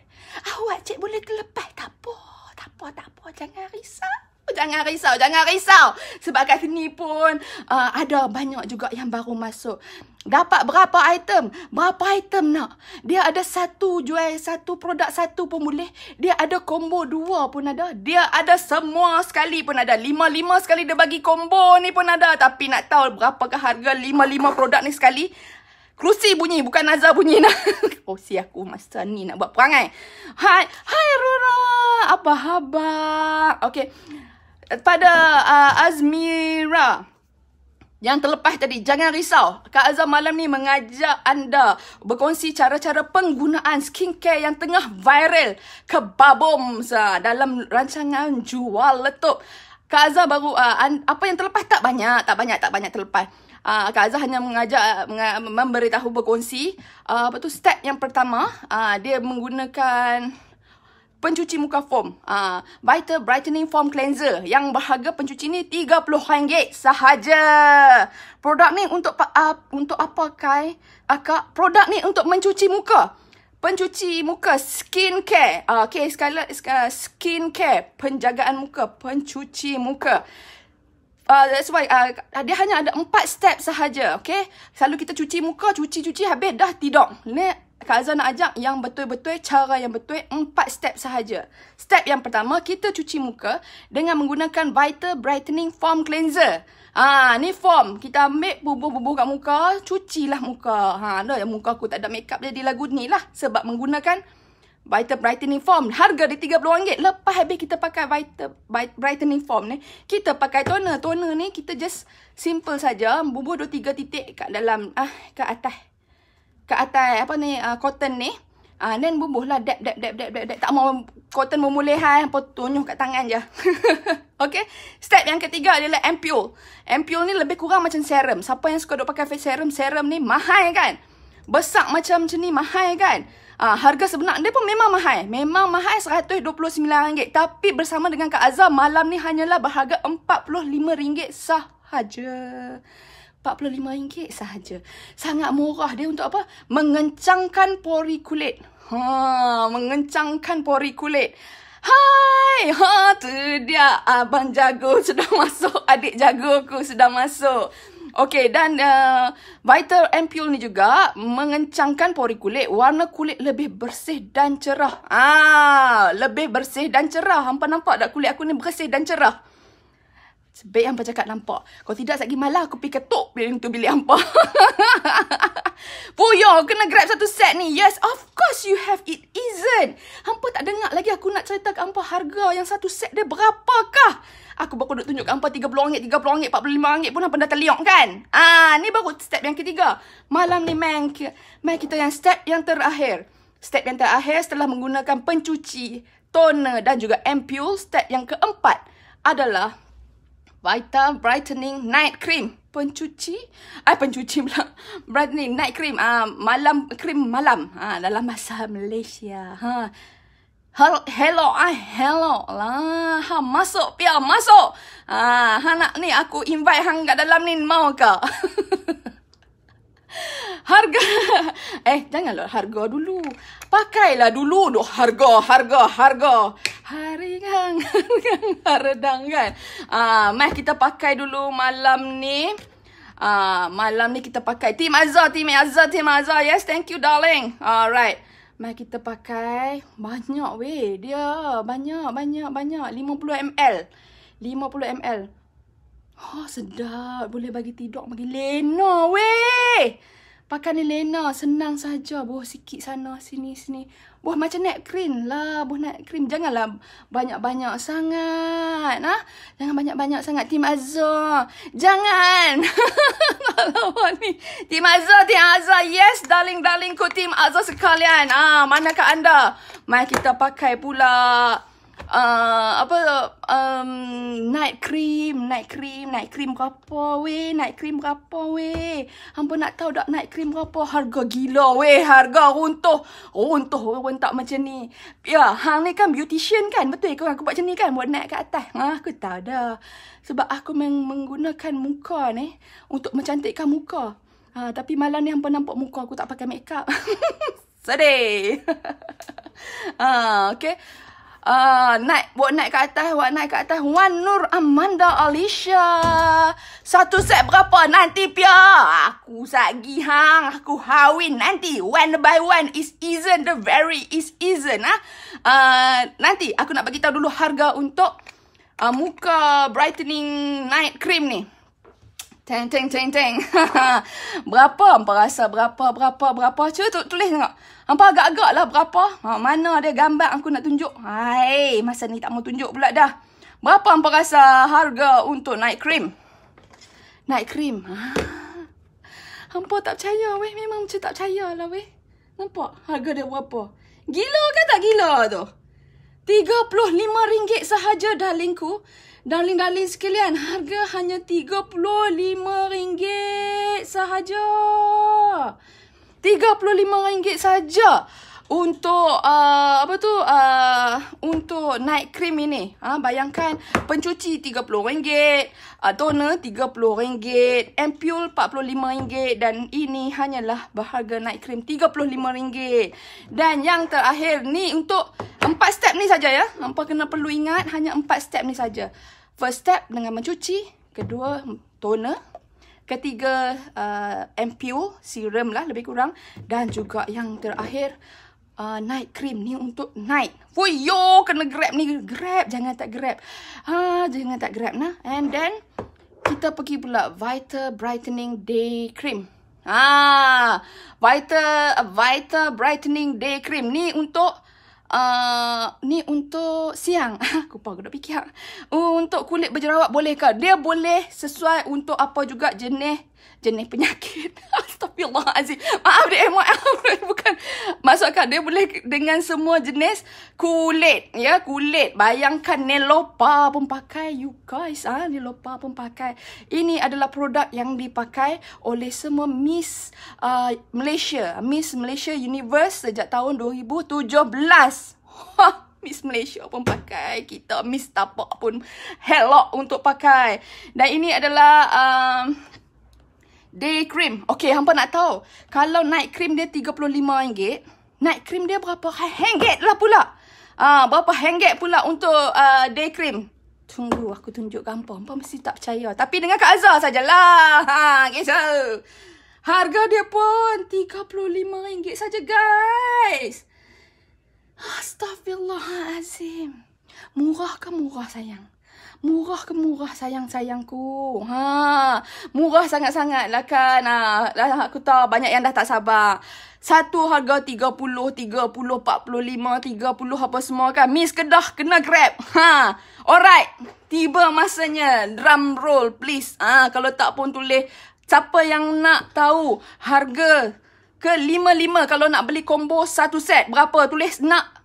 Awak cik boleh terlepas. Tak apa, tak apa, tak apa. Jangan risau. Jangan risau, jangan risau. Sebab kat sini pun uh, ada banyak juga yang baru masuk. Dapat berapa item? Berapa item nak? Dia ada satu jual satu produk satu pun boleh. Dia ada combo dua pun ada. Dia ada semua sekali pun ada. Lima-lima sekali dia bagi combo ni pun ada. Tapi nak tahu berapa ke harga lima-lima produk ni sekali? Kerusi bunyi, bukan Nazar bunyi nak. (laughs) Oh si aku masa ni nak buat perangai. Hai, hai Rora. Apa khabar? Okay pada uh, Azmira yang terlepas tadi jangan risau Kak Azam malam ni mengajak anda berkongsi cara-cara penggunaan skincare yang tengah viral ke babom sah dalam rancangan jual letup Kak Azam baru uh, apa yang terlepas tak banyak tak banyak tak banyak terlepas Uh, Kak Azam hanya mengajak uh, menga- memberitahu berkongsi uh, apa tu step yang pertama uh, dia menggunakan pencuci muka foam. Uh, ah, Vital Brightening Foam Cleanser. Yang berharga pencuci ni RM30 sahaja. Produk ni untuk uh, untuk apa, Kai? Akak, ah, produk ni untuk mencuci muka. Pencuci muka, skin care. Uh, okay, sekali, sekali skin care. Penjagaan muka, pencuci muka. Uh, that's why uh, dia hanya ada empat step sahaja. Okay? Selalu kita cuci muka, cuci-cuci, habis dah tidur. Next. Kak Azan nak ajak yang betul-betul cara yang betul empat step sahaja. Step yang pertama, kita cuci muka dengan menggunakan Vital Brightening Foam Cleanser. Ha, ni foam. Kita ambil bubur-bubur kat muka, lah muka. Ha, dah yang muka aku tak ada makeup jadi lagu ni lah. Sebab menggunakan Vital Brightening Foam. Harga dia RM30. Lepas habis kita pakai Vital Brightening Foam ni, kita pakai toner. Toner ni kita just simple saja. Bubur dua tiga titik kat dalam, ah, kat atas kat atas apa ni uh, cotton ni. Ah uh, then bubuhlah dab dab dab dab dab dab tak mau cotton memulihai apa tunjuk kat tangan je. (laughs) okay Step yang ketiga adalah ampoule. Ampoule ni lebih kurang macam serum. Siapa yang suka duk pakai face serum, serum ni mahal kan? Besar macam macam ni mahal kan? Ah uh, harga sebenar dia pun memang mahal. Memang mahal RM129 tapi bersama dengan Kak Azam malam ni hanyalah berharga RM45 sahaja. RM45 sahaja. Sangat murah dia untuk apa? Mengencangkan pori kulit. Ha, mengencangkan pori kulit. Hai, ha, tu dia abang jago (laughs) sudah masuk, adik jago aku sudah masuk. Okey, dan uh, Vital Ampule ni juga mengencangkan pori kulit. Warna kulit lebih bersih dan cerah. Ah, lebih bersih dan cerah. Hampa nampak tak kulit aku ni bersih dan cerah? Sebaik hampa cakap nampak. Kalau tidak sekejap malah aku pergi ketuk pintu bilik hampa. Puyo, (laughs) kena grab satu set ni. Yes, of course you have it. Isn't. Hampa tak dengar lagi aku nak cerita ke hampa harga yang satu set dia berapakah? Aku baru nak tunjuk ke hampa RM30, RM30, RM45 pun hampa dah terliok kan? Ah, ni baru step yang ketiga. Malam ni main, main kita yang step yang terakhir. Step yang terakhir setelah menggunakan pencuci, toner dan juga ampule. Step yang keempat adalah Vita Brightening Night Cream. Pencuci? Ay, pencuci pula. (laughs) Brightening Night Cream. Ah, uh, malam, krim malam. Ah, uh, dalam masa Malaysia. Ha. Hello, hello, ah, hello lah. Ha, masuk, pia, masuk. Ah, ha, nak ni aku invite hang kat dalam ni, mau ke? (laughs) Harga (laughs) Eh janganlah harga dulu Pakailah dulu duk harga harga harga hari Harigang Haredang kan uh, (laughs) kan kan. ah, Mas kita pakai dulu malam ni uh, Malam ni kita pakai Team Azza, Team Azza, Team Azza Yes thank you darling Alright Mai kita pakai banyak weh dia banyak banyak banyak 50 ml 50 ml Ha, oh, sedap. Boleh bagi tidur bagi Lena, weh. Pakai ni Lena, senang saja. buah sikit sana, sini, sini. buah macam night cream lah. buah night cream. Janganlah banyak-banyak sangat. Nah, Jangan banyak-banyak sangat. Tim Azhar. Jangan. Kalau (laughs) ni. Tim Azhar, Tim Azhar. Yes, darling darling ku Tim Azhar sekalian. Ah, manakah anda? Mari kita pakai pula uh, apa um, night cream, night cream, night cream ke we night cream ke we weh. nak tahu dok night cream ke harga gila we harga runtuh, oh, runtuh pun tak macam ni. Ya, yeah, hang ni kan beautician kan, betul ke aku buat macam ni kan, buat naik kat atas. Ha, aku tak ada. Sebab aku meng- menggunakan muka ni untuk mencantikkan muka. Ha, tapi malam ni hampa nampak muka aku tak pakai makeup up. (laughs) Sedih. (laughs) ha, okay. Uh, naik buat naik ke atas buat naik ke atas Wan Nur Amanda Alicia satu set berapa nanti pia aku sagi hang aku hawin nanti one by one is isn't the very is isn't ah uh, nanti aku nak bagi tahu dulu harga untuk uh, muka brightening night cream ni Teng, teng, teng, teng. (laughs) berapa? Apa rasa? Berapa, berapa, berapa? Cuba tulis tengok. Hampa agak-agak lah berapa. Ha, mana ada gambar aku nak tunjuk. Hai, masa ni tak mau tunjuk pula dah. Berapa hampa rasa harga untuk night cream? Night cream. Ha. Hampa tak percaya weh. Memang macam tak percaya lah weh. Nampak harga dia berapa? Gila ke tak gila tu? RM35 sahaja darlingku. Darling-darling sekalian, harga hanya RM35 sahaja. RM35 saja untuk uh, apa tu uh, untuk night cream ini ha, bayangkan pencuci RM30 uh, toner RM30 ampul RM45 dan ini hanyalah berharga night cream RM35 dan yang terakhir ni untuk empat step ni saja ya hangpa kena perlu ingat hanya empat step ni saja first step dengan mencuci kedua toner ketiga uh, ampoule serum lah lebih kurang dan juga yang terakhir uh, night cream ni untuk night. Woi yo kena grab ni grab jangan tak grab. Ha jangan tak grab nah. And then kita pergi pula vital Brightening Day Cream. Ah, Vita vital Brightening Day Cream ni untuk Uh, ni untuk siang. (laughs) aku pun aku nak fikir. (laughs) untuk kulit berjerawat boleh ke? Dia boleh sesuai untuk apa juga jenis jenis penyakit. (laughs) Astagfirullahalazim. Maaf dia (laughs) MOL. Bukan. Maksudkan dia boleh dengan semua jenis kulit. Ya, kulit. Bayangkan Nelopa pun pakai. You guys. ah ha? Nelopa pun pakai. Ini adalah produk yang dipakai oleh semua Miss uh, Malaysia. Miss Malaysia Universe sejak tahun 2017. Ha, Miss Malaysia pun pakai. Kita Miss Tapak pun hello untuk pakai. Dan ini adalah... Uh, Day cream. Okay, hampa nak tahu. Kalau night cream dia RM35, night cream dia berapa ringgit ha- lah pula? Ah, uh, berapa ringgit pula untuk uh, day cream? Tunggu, aku tunjuk gampang. Hampa mesti tak percaya. Tapi dengan Kak Azhar sajalah. Ha, kisah. Harga dia pun RM35 saja guys. Astagfirullahalazim. Murah ke murah sayang? Murah ke murah sayang-sayangku? Ha, murah sangat-sangat lah kan. Ha, aku tahu banyak yang dah tak sabar. Satu harga 30, 30, 45, 30 apa semua kan. Miss Kedah kena grab. Ha. Alright. Tiba masanya. Drum roll please. Ha, kalau tak pun tulis. Siapa yang nak tahu harga ke 55 kalau nak beli combo satu set berapa? Tulis nak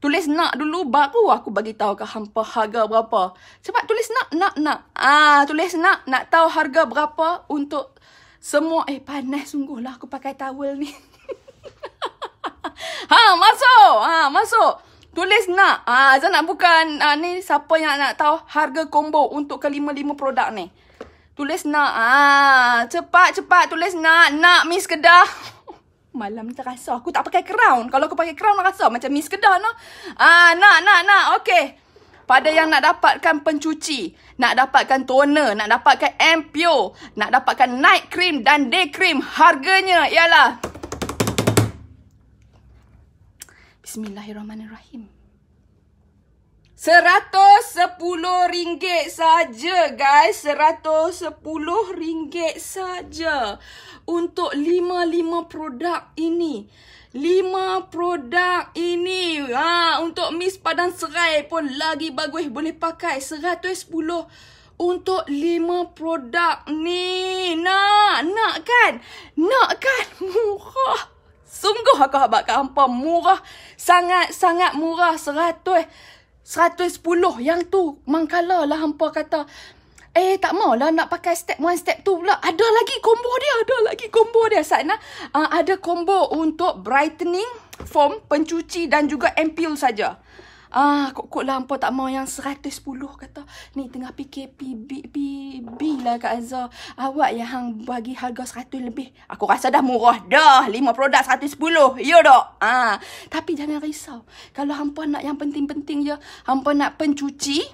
Tulis nak dulu baru aku bagi tahu ke hampa harga berapa. Cepat tulis nak nak nak. Ah tulis nak nak tahu harga berapa untuk semua eh panas sungguhlah aku pakai towel ni. (laughs) ha masuk. Ha masuk. Tulis nak. Ah ha, nak bukan ha, ni siapa yang nak tahu harga combo untuk kelima-lima produk ni. Tulis nak. Ah ha, cepat cepat tulis nak nak Miss Kedah. (laughs) Malam terasa aku tak pakai crown. Kalau aku pakai crown rasa macam Miss Kedah no. Ah, nak, nak, nak. Okey. Pada yang nak dapatkan pencuci, nak dapatkan toner, nak dapatkan ampio, nak dapatkan night cream dan day cream, harganya ialah... Bismillahirrahmanirrahim. RM110 saja guys RM110 saja Untuk 5-5 produk ini 5 produk ini ha, Untuk Miss Padang Serai pun lagi bagus Boleh pakai RM110 untuk 5 produk ni Nak, nak kan? Nak kan? (laughs) Murah Sungguh aku habakkan hampa murah Sangat-sangat murah 100 110 yang tu mangkala lah hampa kata eh tak maulah nak pakai step one step two pula ada lagi combo dia ada lagi combo dia sana uh, ah, ada combo untuk brightening foam pencuci dan juga ampul saja Ah, kok-kok lampau tak mau yang 110 kata. Ni tengah PKPB lah Kak Azhar. Awak yang hang bagi harga 100 lebih. Aku rasa dah murah dah. 5 produk 110. Ya dok? Ah, tapi jangan risau. Kalau hampa nak yang penting-penting je. Hampa nak pencuci.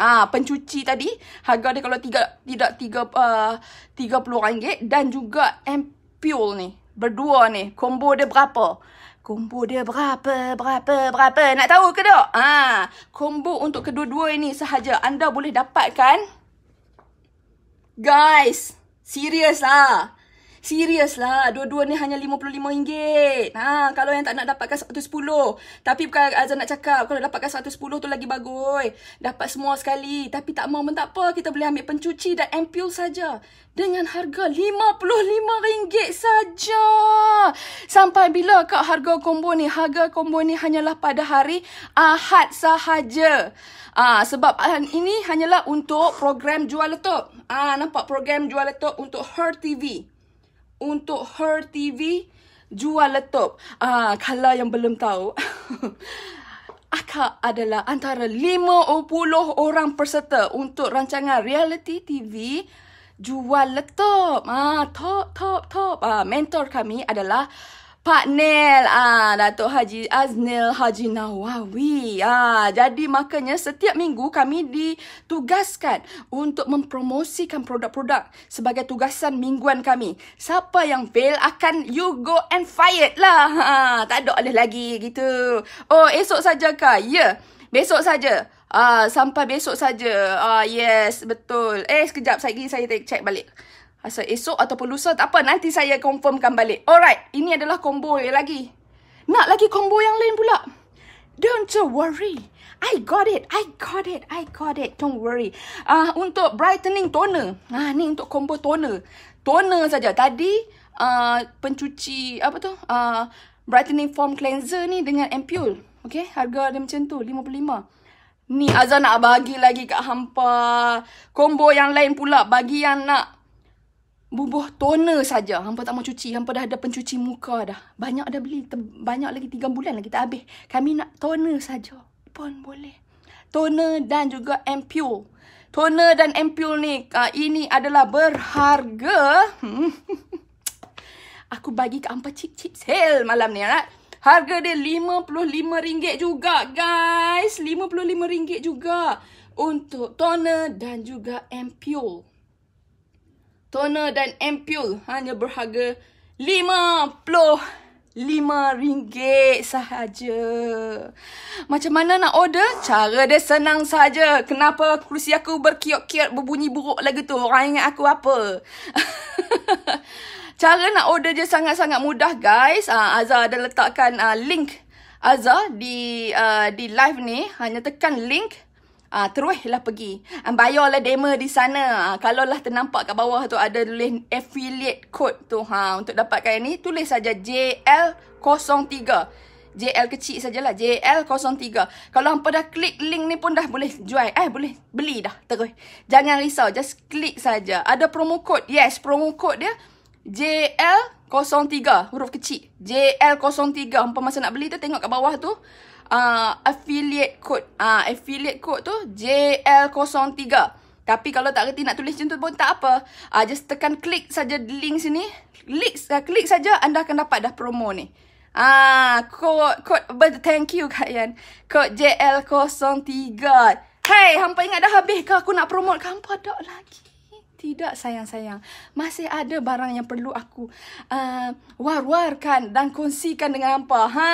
Ah, pencuci tadi. Harga dia kalau tiga, tidak tiga, ah, uh, 30 ringgit. Dan juga ampul ni. Berdua ni. Combo dia berapa? Combo dia berapa, berapa, berapa. Nak tahu ke tak? Ha, combo untuk kedua-dua ini sahaja. Anda boleh dapatkan. Guys, serius lah. Serius lah, dua-dua ni hanya RM55. Ha, kalau yang tak nak dapatkan RM110. Tapi bukan Azan nak cakap, kalau dapatkan RM110 tu lagi bagus. Dapat semua sekali. Tapi tak mau pun tak apa, kita boleh ambil pencuci dan ampul saja. Dengan harga RM55 saja. Sampai bila kak harga combo ni? Harga combo ni hanyalah pada hari Ahad sahaja. ha, sebab ini hanyalah untuk program jual letup. ha, nampak program jual letup untuk Her TV untuk Her TV jual laptop. Ah, kalau yang belum tahu, (laughs) Akak adalah antara 50 orang peserta untuk rancangan reality TV jual laptop. Ah, top, top, top. Ah, mentor kami adalah pak partner ah Datuk Haji Aznil Haji Nawawi. Ah jadi makanya setiap minggu kami ditugaskan untuk mempromosikan produk-produk sebagai tugasan mingguan kami. Siapa yang fail akan you go and fired lah. Ha, tak ada oleh lagi gitu. Oh esok sajakah? Ya. Yeah. Besok saja. Ah sampai besok saja. Ah yes, betul. Eh sekejap lagi saya check balik. Asal esok atau lusa tak apa nanti saya confirmkan balik. Alright, ini adalah combo yang lagi. Nak lagi combo yang lain pula. Don't you worry. I got it. I got it. I got it. Don't worry. Ah uh, untuk brightening toner. Ha uh, ni untuk combo toner. Toner saja. Tadi uh, pencuci apa tu? uh, brightening foam cleanser ni dengan ampoule. Okay, harga dia macam tu, RM55. Ni Azan nak bagi lagi kat hampa. Combo yang lain pula bagi yang nak bubuh toner saja. Hampa tak mau cuci. Hampa dah ada pencuci muka dah. Banyak dah beli. banyak lagi tiga bulan lagi tak habis. Kami nak toner saja. Pun boleh. Toner dan juga ampule. Toner dan ampule ni. Uh, ini adalah berharga. (laughs) Aku bagi ke hampa cip-cip sale malam ni. Right? Harga dia RM55 juga guys. RM55 juga. Untuk toner dan juga ampule toner dan ampul hanya berharga lima puluh lima ringgit sahaja. Macam mana nak order? Cara dia senang saja. Kenapa kerusi aku berkiok-kiok berbunyi buruk lagi tu? Orang ingat aku apa? (laughs) Cara nak order je sangat-sangat mudah guys. Uh, Azhar dah letakkan uh, link Azhar di uh, di live ni. Hanya tekan link. Ah, terus lah pergi. And ah, bayar lah demo di sana. Uh, ah, kalau lah ternampak kat bawah tu ada tulis affiliate code tu. Ha, untuk dapatkan yang ni, tulis saja JL03. JL kecil sajalah. JL03. Kalau hampa dah klik link ni pun dah boleh jual. Eh, boleh beli dah terus. Jangan risau. Just klik saja. Ada promo code. Yes, promo code dia. JL03. 03 huruf kecil JL03 hangpa masa nak beli tu tengok kat bawah tu uh, affiliate code uh, affiliate code tu JL03 tapi kalau tak reti nak tulis macam tu pun tak apa uh, just tekan klik saja link sini klik uh, klik saja anda akan dapat dah promo ni ah kod kod code thank you Kak Yan code JL03 hey hangpa ingat dah habis ke aku nak promote ke hangpa lagi tidak sayang-sayang. Masih ada barang yang perlu aku uh, war-warkan dan kongsikan dengan hampa. Ha.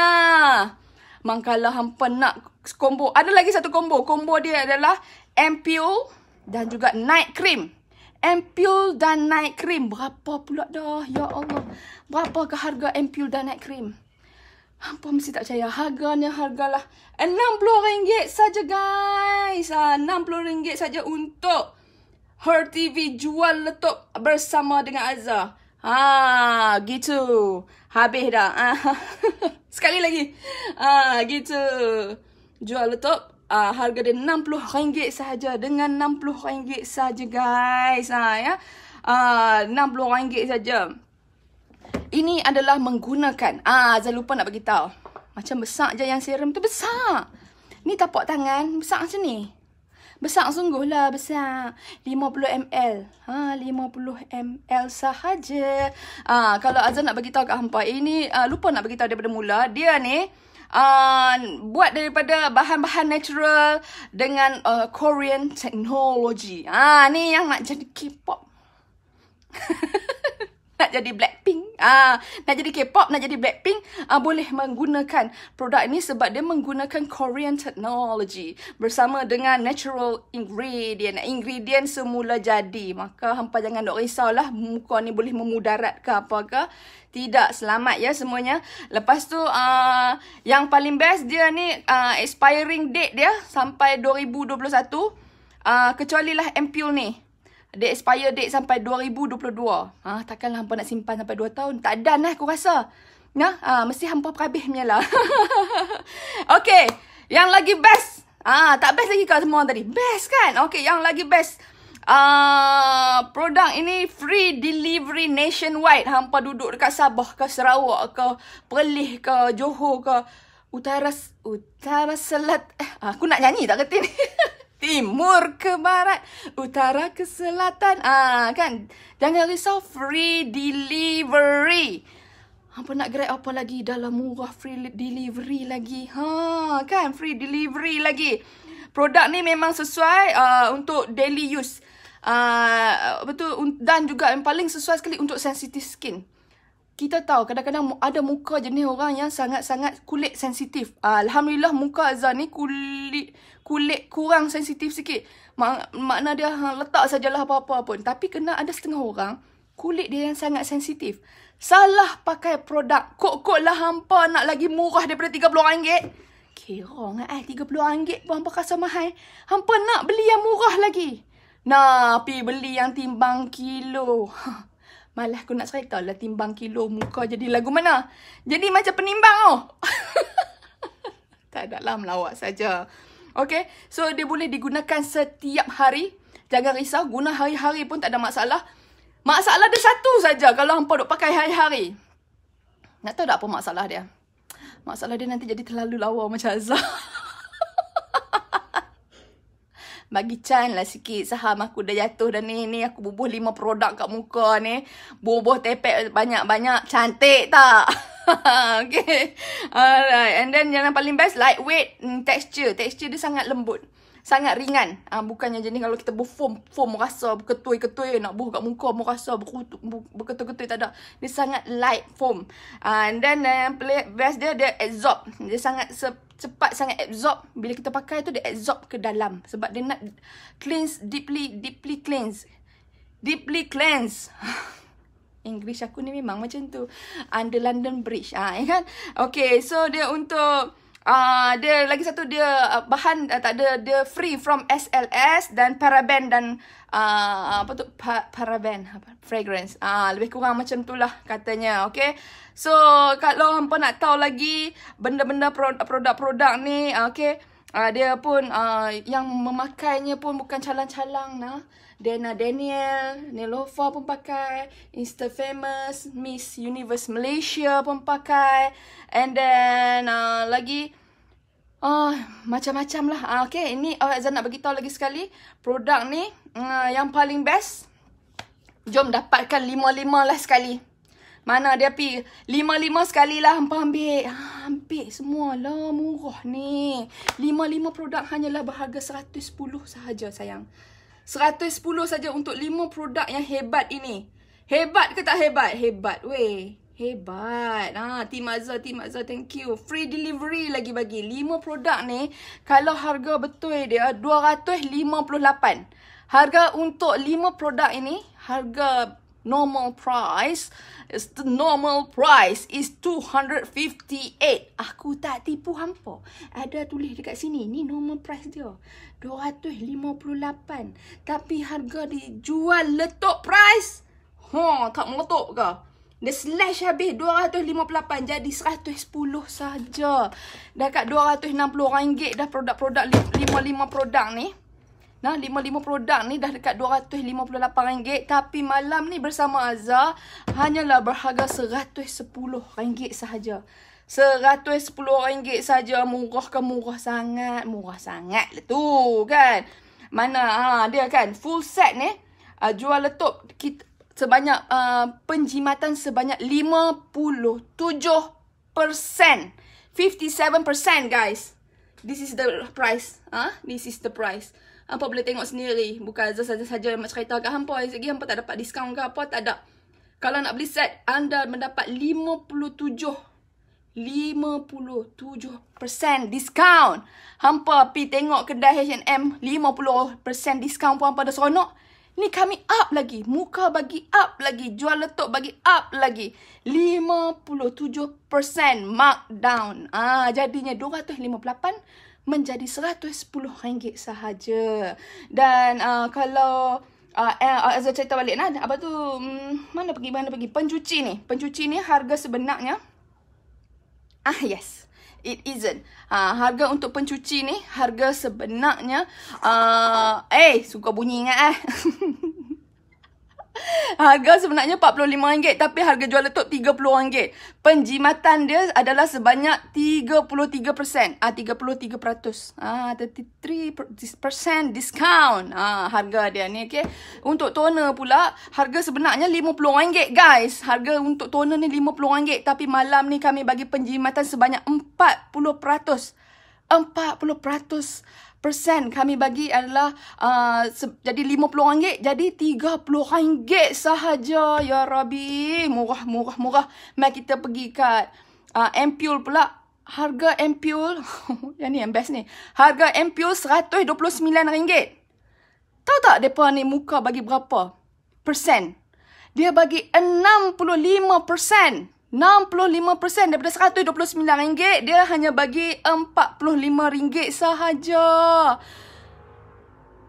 Mangkala hampa nak combo. Ada lagi satu combo. Combo dia adalah ampule dan juga night cream. Ampule dan night cream. Berapa pula dah? Ya Allah. Berapa ke harga ampule dan night cream? Hampa mesti tak percaya. Harganya hargalah RM60 saja guys. Ah, RM60 saja untuk Her TV jual letup bersama dengan Azza. Ha, gitu. Habis dah. Ha, (laughs) Sekali lagi. Ha, gitu. Jual letup. Uh, harga dia RM60 sahaja dengan RM60 sahaja guys ha, ya uh, RM60 sahaja ini adalah menggunakan ah uh, lupa nak bagi tahu macam besar je yang serum tu besar ni tapak tangan besar macam ni Besar sungguh lah besar. 50ml. Ha 50ml sahaja. Ah ha, kalau Azan nak bagi tahu kat hangpa ini eh, uh, ah, lupa nak bagi tahu daripada mula. Dia ni Uh, buat daripada bahan-bahan natural dengan uh, Korean technology. Ah, ni yang nak jadi K-pop. (laughs) nak jadi Blackpink, ah nak jadi K-pop, nak jadi Blackpink, ah boleh menggunakan produk ini sebab dia menggunakan Korean technology bersama dengan natural ingredient. Ingredient semula jadi. Maka hampa jangan nak risaulah muka ni boleh memudarat ke apa ke. Tidak selamat ya semuanya. Lepas tu uh, yang paling best dia ni uh, expiring date dia sampai 2021. Uh, ah, kecuali lah ampul ni. The expire date sampai 2022. Ha, takkanlah hampa nak simpan sampai 2 tahun. Tak ada lah aku rasa. Ya, ha, mesti hampa perhabis punya lah. (laughs) okay. Yang lagi best. Ah, ha, tak best lagi kau semua tadi. Best kan? Okay, yang lagi best. Ah, uh, produk ini free delivery nationwide. Hampa duduk dekat Sabah ke Sarawak ke Perlis ke Johor ke Utara Utara Selat. Eh, ah, aku nak nyanyi tak kerti ni. (laughs) timur ke barat, utara ke selatan. Ah kan? Jangan risau free delivery. Apa nak grab apa lagi dalam murah free delivery lagi. Ha kan free delivery lagi. Produk ni memang sesuai uh, untuk daily use. Uh, ah, betul dan juga yang paling sesuai sekali untuk sensitive skin kita tahu kadang-kadang ada muka jenis orang yang sangat-sangat kulit sensitif. Ah, Alhamdulillah muka Azan ni kulit kulit kurang sensitif sikit. Mak, makna dia ha, letak sajalah apa-apa pun. Tapi kena ada setengah orang kulit dia yang sangat sensitif. Salah pakai produk. Kok-kok lah hampa nak lagi murah daripada RM30. Kira ngan eh RM30 pun hampa rasa mahal. Hampa nak beli yang murah lagi. Nah, pi beli yang timbang kilo. Ha. (laughs) Malah aku nak cerita lah timbang kilo muka jadi lagu mana. Jadi macam penimbang oh. (laughs) tak ada lah melawak saja. Okay. So dia boleh digunakan setiap hari. Jangan risau. Guna hari-hari pun tak ada masalah. Masalah dia satu saja kalau hampa duk pakai hari-hari. Nak tahu tak apa masalah dia? Masalah dia nanti jadi terlalu lawa macam Azhar. (laughs) bagi chan lah sikit saham aku dah jatuh dah ni ni aku bubuh lima produk kat muka ni bubuh tepek banyak-banyak cantik tak (laughs) okay alright and then yang paling best lightweight mm, texture texture dia sangat lembut sangat ringan. Ah uh, bukannya jenis kalau kita berfoam, foam rasa berketui-ketui nak buh kat muka, mau rasa berketui-ketui tak ada. Dia sangat light foam. Ah uh, then uh, best dia dia absorb. Dia sangat cepat sangat absorb bila kita pakai tu dia absorb ke dalam sebab dia nak cleanse deeply deeply cleanse. Deeply cleanse. (laughs) English aku ni memang macam tu. Under London Bridge. Ah, ha, ya kan? Okay, so dia untuk uh, dia lagi satu dia uh, bahan uh, tak ada dia free from SLS dan paraben dan uh, apa tu pa- paraben apa fragrance. Ah, uh, lebih kurang macam tu lah katanya. Okay So, kalau hangpa nak tahu lagi benda-benda produk-produk ni, uh, okay Uh, dia pun uh, yang memakainya pun bukan calang-calang nak. Dana Daniel, Nelofa pun pakai, Insta Famous, Miss Universe Malaysia pun pakai. And then uh, lagi Oh, macam-macam lah. Uh, okay, ini uh, nak bagi tahu lagi sekali. Produk ni uh, yang paling best. Jom dapatkan lima-lima lah sekali. Mana dia pi? Lima-lima sekali lah hampa ambil. Ha, ambil semua lah murah ni. Lima-lima produk hanyalah berharga seratus puluh sahaja sayang. 110 saja untuk 5 produk yang hebat ini. Hebat ke tak hebat? Hebat weh. Hebat. Ha, Team Azhar, Team Azhar, thank you. Free delivery lagi bagi. 5 produk ni, kalau harga betul dia, 258. Harga untuk 5 produk ini, harga normal price, it's the normal price is 258. Aku tak tipu hampa. Ada tulis dekat sini. Ni normal price dia. 258 tapi harga dijual letup price. Ha, tak meletup ke? Dia slash habis 258 jadi 110 saja. Dah kat 260 ringgit dah produk-produk 55 produk ni. Nah, 55 produk ni dah dekat 258 ringgit tapi malam ni bersama Azza hanyalah berharga 110 ringgit sahaja rm ringgit saja murah ke murah sangat. Murah sangat lah tu kan. Mana ha, dia kan full set ni. Uh, jual letup kita, sebanyak uh, penjimatan sebanyak 57%. 57% guys. This is the price. ah, ha? huh? This is the price. Hampa boleh tengok sendiri. Bukan Azaz saja-saja nak cerita kat Hampa. Lagi Hampa tak dapat diskaun ke apa. Tak ada. Kalau nak beli set, anda mendapat 57% discount. Hampa pi tengok kedai H&M 50% discount pun hampa dah seronok. Ni kami up lagi. Muka bagi up lagi. Jual letup bagi up lagi. 57% markdown. Ah, jadinya 258 menjadi RM110 sahaja. Dan uh, kalau uh, ah, eh, ah, Azza cerita balik nah, apa tu mm, mana pergi mana pergi pencuci ni. Pencuci ni harga sebenarnya Ah yes. It isn't. Ha, harga untuk pencuci ni, harga sebenarnya... Uh, eh, suka bunyi ingat eh. (laughs) Harga sebenarnya RM45 tapi harga jual letup RM30. Penjimatan dia adalah sebanyak 33%. Ah 33%. Ah 33% discount. Ah harga dia ni okey. Untuk toner pula harga sebenarnya RM50 guys. Harga untuk toner ni RM50 tapi malam ni kami bagi penjimatan sebanyak 40%. 40% persen kami bagi adalah uh, se- jadi RM50 jadi RM30 sahaja ya Rabbi murah murah murah mai kita pergi kat uh, Ampul pula harga Ampul (laughs) yang ni yang best ni harga Ampul RM129 tahu tak depa ni muka bagi berapa persen dia bagi 65 persen 65% daripada RM129 dia hanya bagi RM45 sahaja.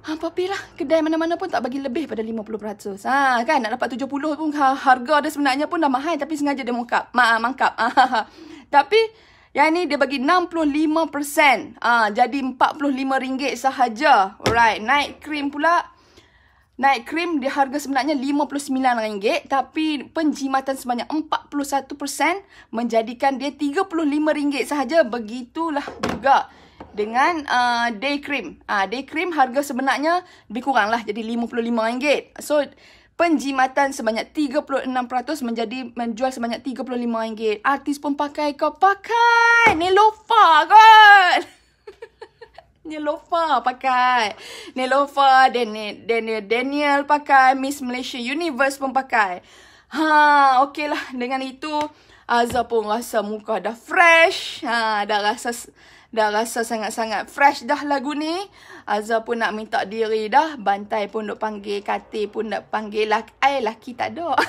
Ha, apa pilah kedai mana-mana pun tak bagi lebih pada 50%. Ha kan nak dapat 70 pun ha, harga dia sebenarnya pun dah mahal tapi sengaja dia mengkap Ma mangkap. (laughs) Ha, tapi yang ni dia bagi 65%. Ha jadi RM45 sahaja. Alright, night cream pula Naik krim di harga sebenarnya RM59 tapi penjimatan sebanyak 41% menjadikan dia RM35 sahaja. Begitulah juga dengan uh, day cream. Uh, ah, day cream harga sebenarnya lebih kurang lah jadi RM55. So penjimatan sebanyak 36% menjadi menjual sebanyak RM35. Artis pun pakai kau pakai. Nelofa kot. (laughs) Nelofa pakai. Nelofa, Daniel, Daniel, Daniel pakai. Miss Malaysia Universe pun pakai. Ha, okey lah. Dengan itu, Azza pun rasa muka dah fresh. Ha, dah rasa dah rasa sangat-sangat fresh dah lagu ni. Azza pun nak minta diri dah. Bantai pun nak panggil. Katil pun nak panggil. Lah, eh, air laki tak ada. (laughs)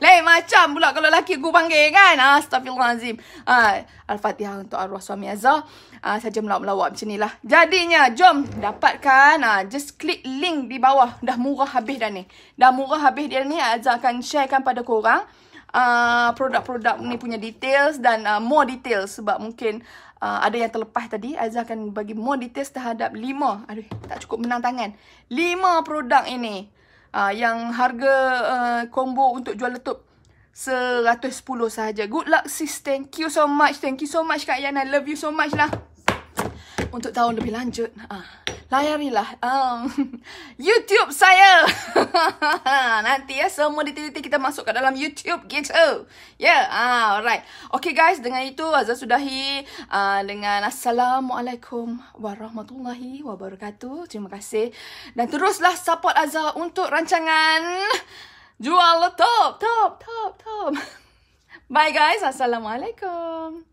Lain macam pula kalau lelaki aku panggil kan. Ah, Astagfirullahalazim. Ah, Al-Fatihah untuk arwah suami Azah. Uh, saja melawak-melawak macam ni lah. Jadinya, jom dapatkan. Uh, just klik link di bawah. Dah murah habis dah ni. Dah murah habis dia ni. Azhar akan sharekan pada korang. Produk-produk uh, ni punya details dan uh, more details. Sebab mungkin uh, ada yang terlepas tadi. Azhar akan bagi more details terhadap lima. Aduh, tak cukup menang tangan. Lima produk ini uh, yang harga uh, combo untuk jual letup 110 sahaja. Good luck sis. Thank you so much. Thank you so much Kak Yana. Love you so much lah untuk tahun lebih lanjut, uh, layarilah um, (laughs) YouTube saya. (laughs) Nanti ya, semua detail-detail kita masuk ke dalam YouTube gitu. Ya, yeah, uh, alright. Okay guys, dengan itu Azza sudahhi uh, dengan Assalamualaikum Warahmatullahi Wabarakatuh. Terima kasih. Dan teruslah support Azza untuk rancangan jual top, top, top, top. (laughs) Bye guys, Assalamualaikum.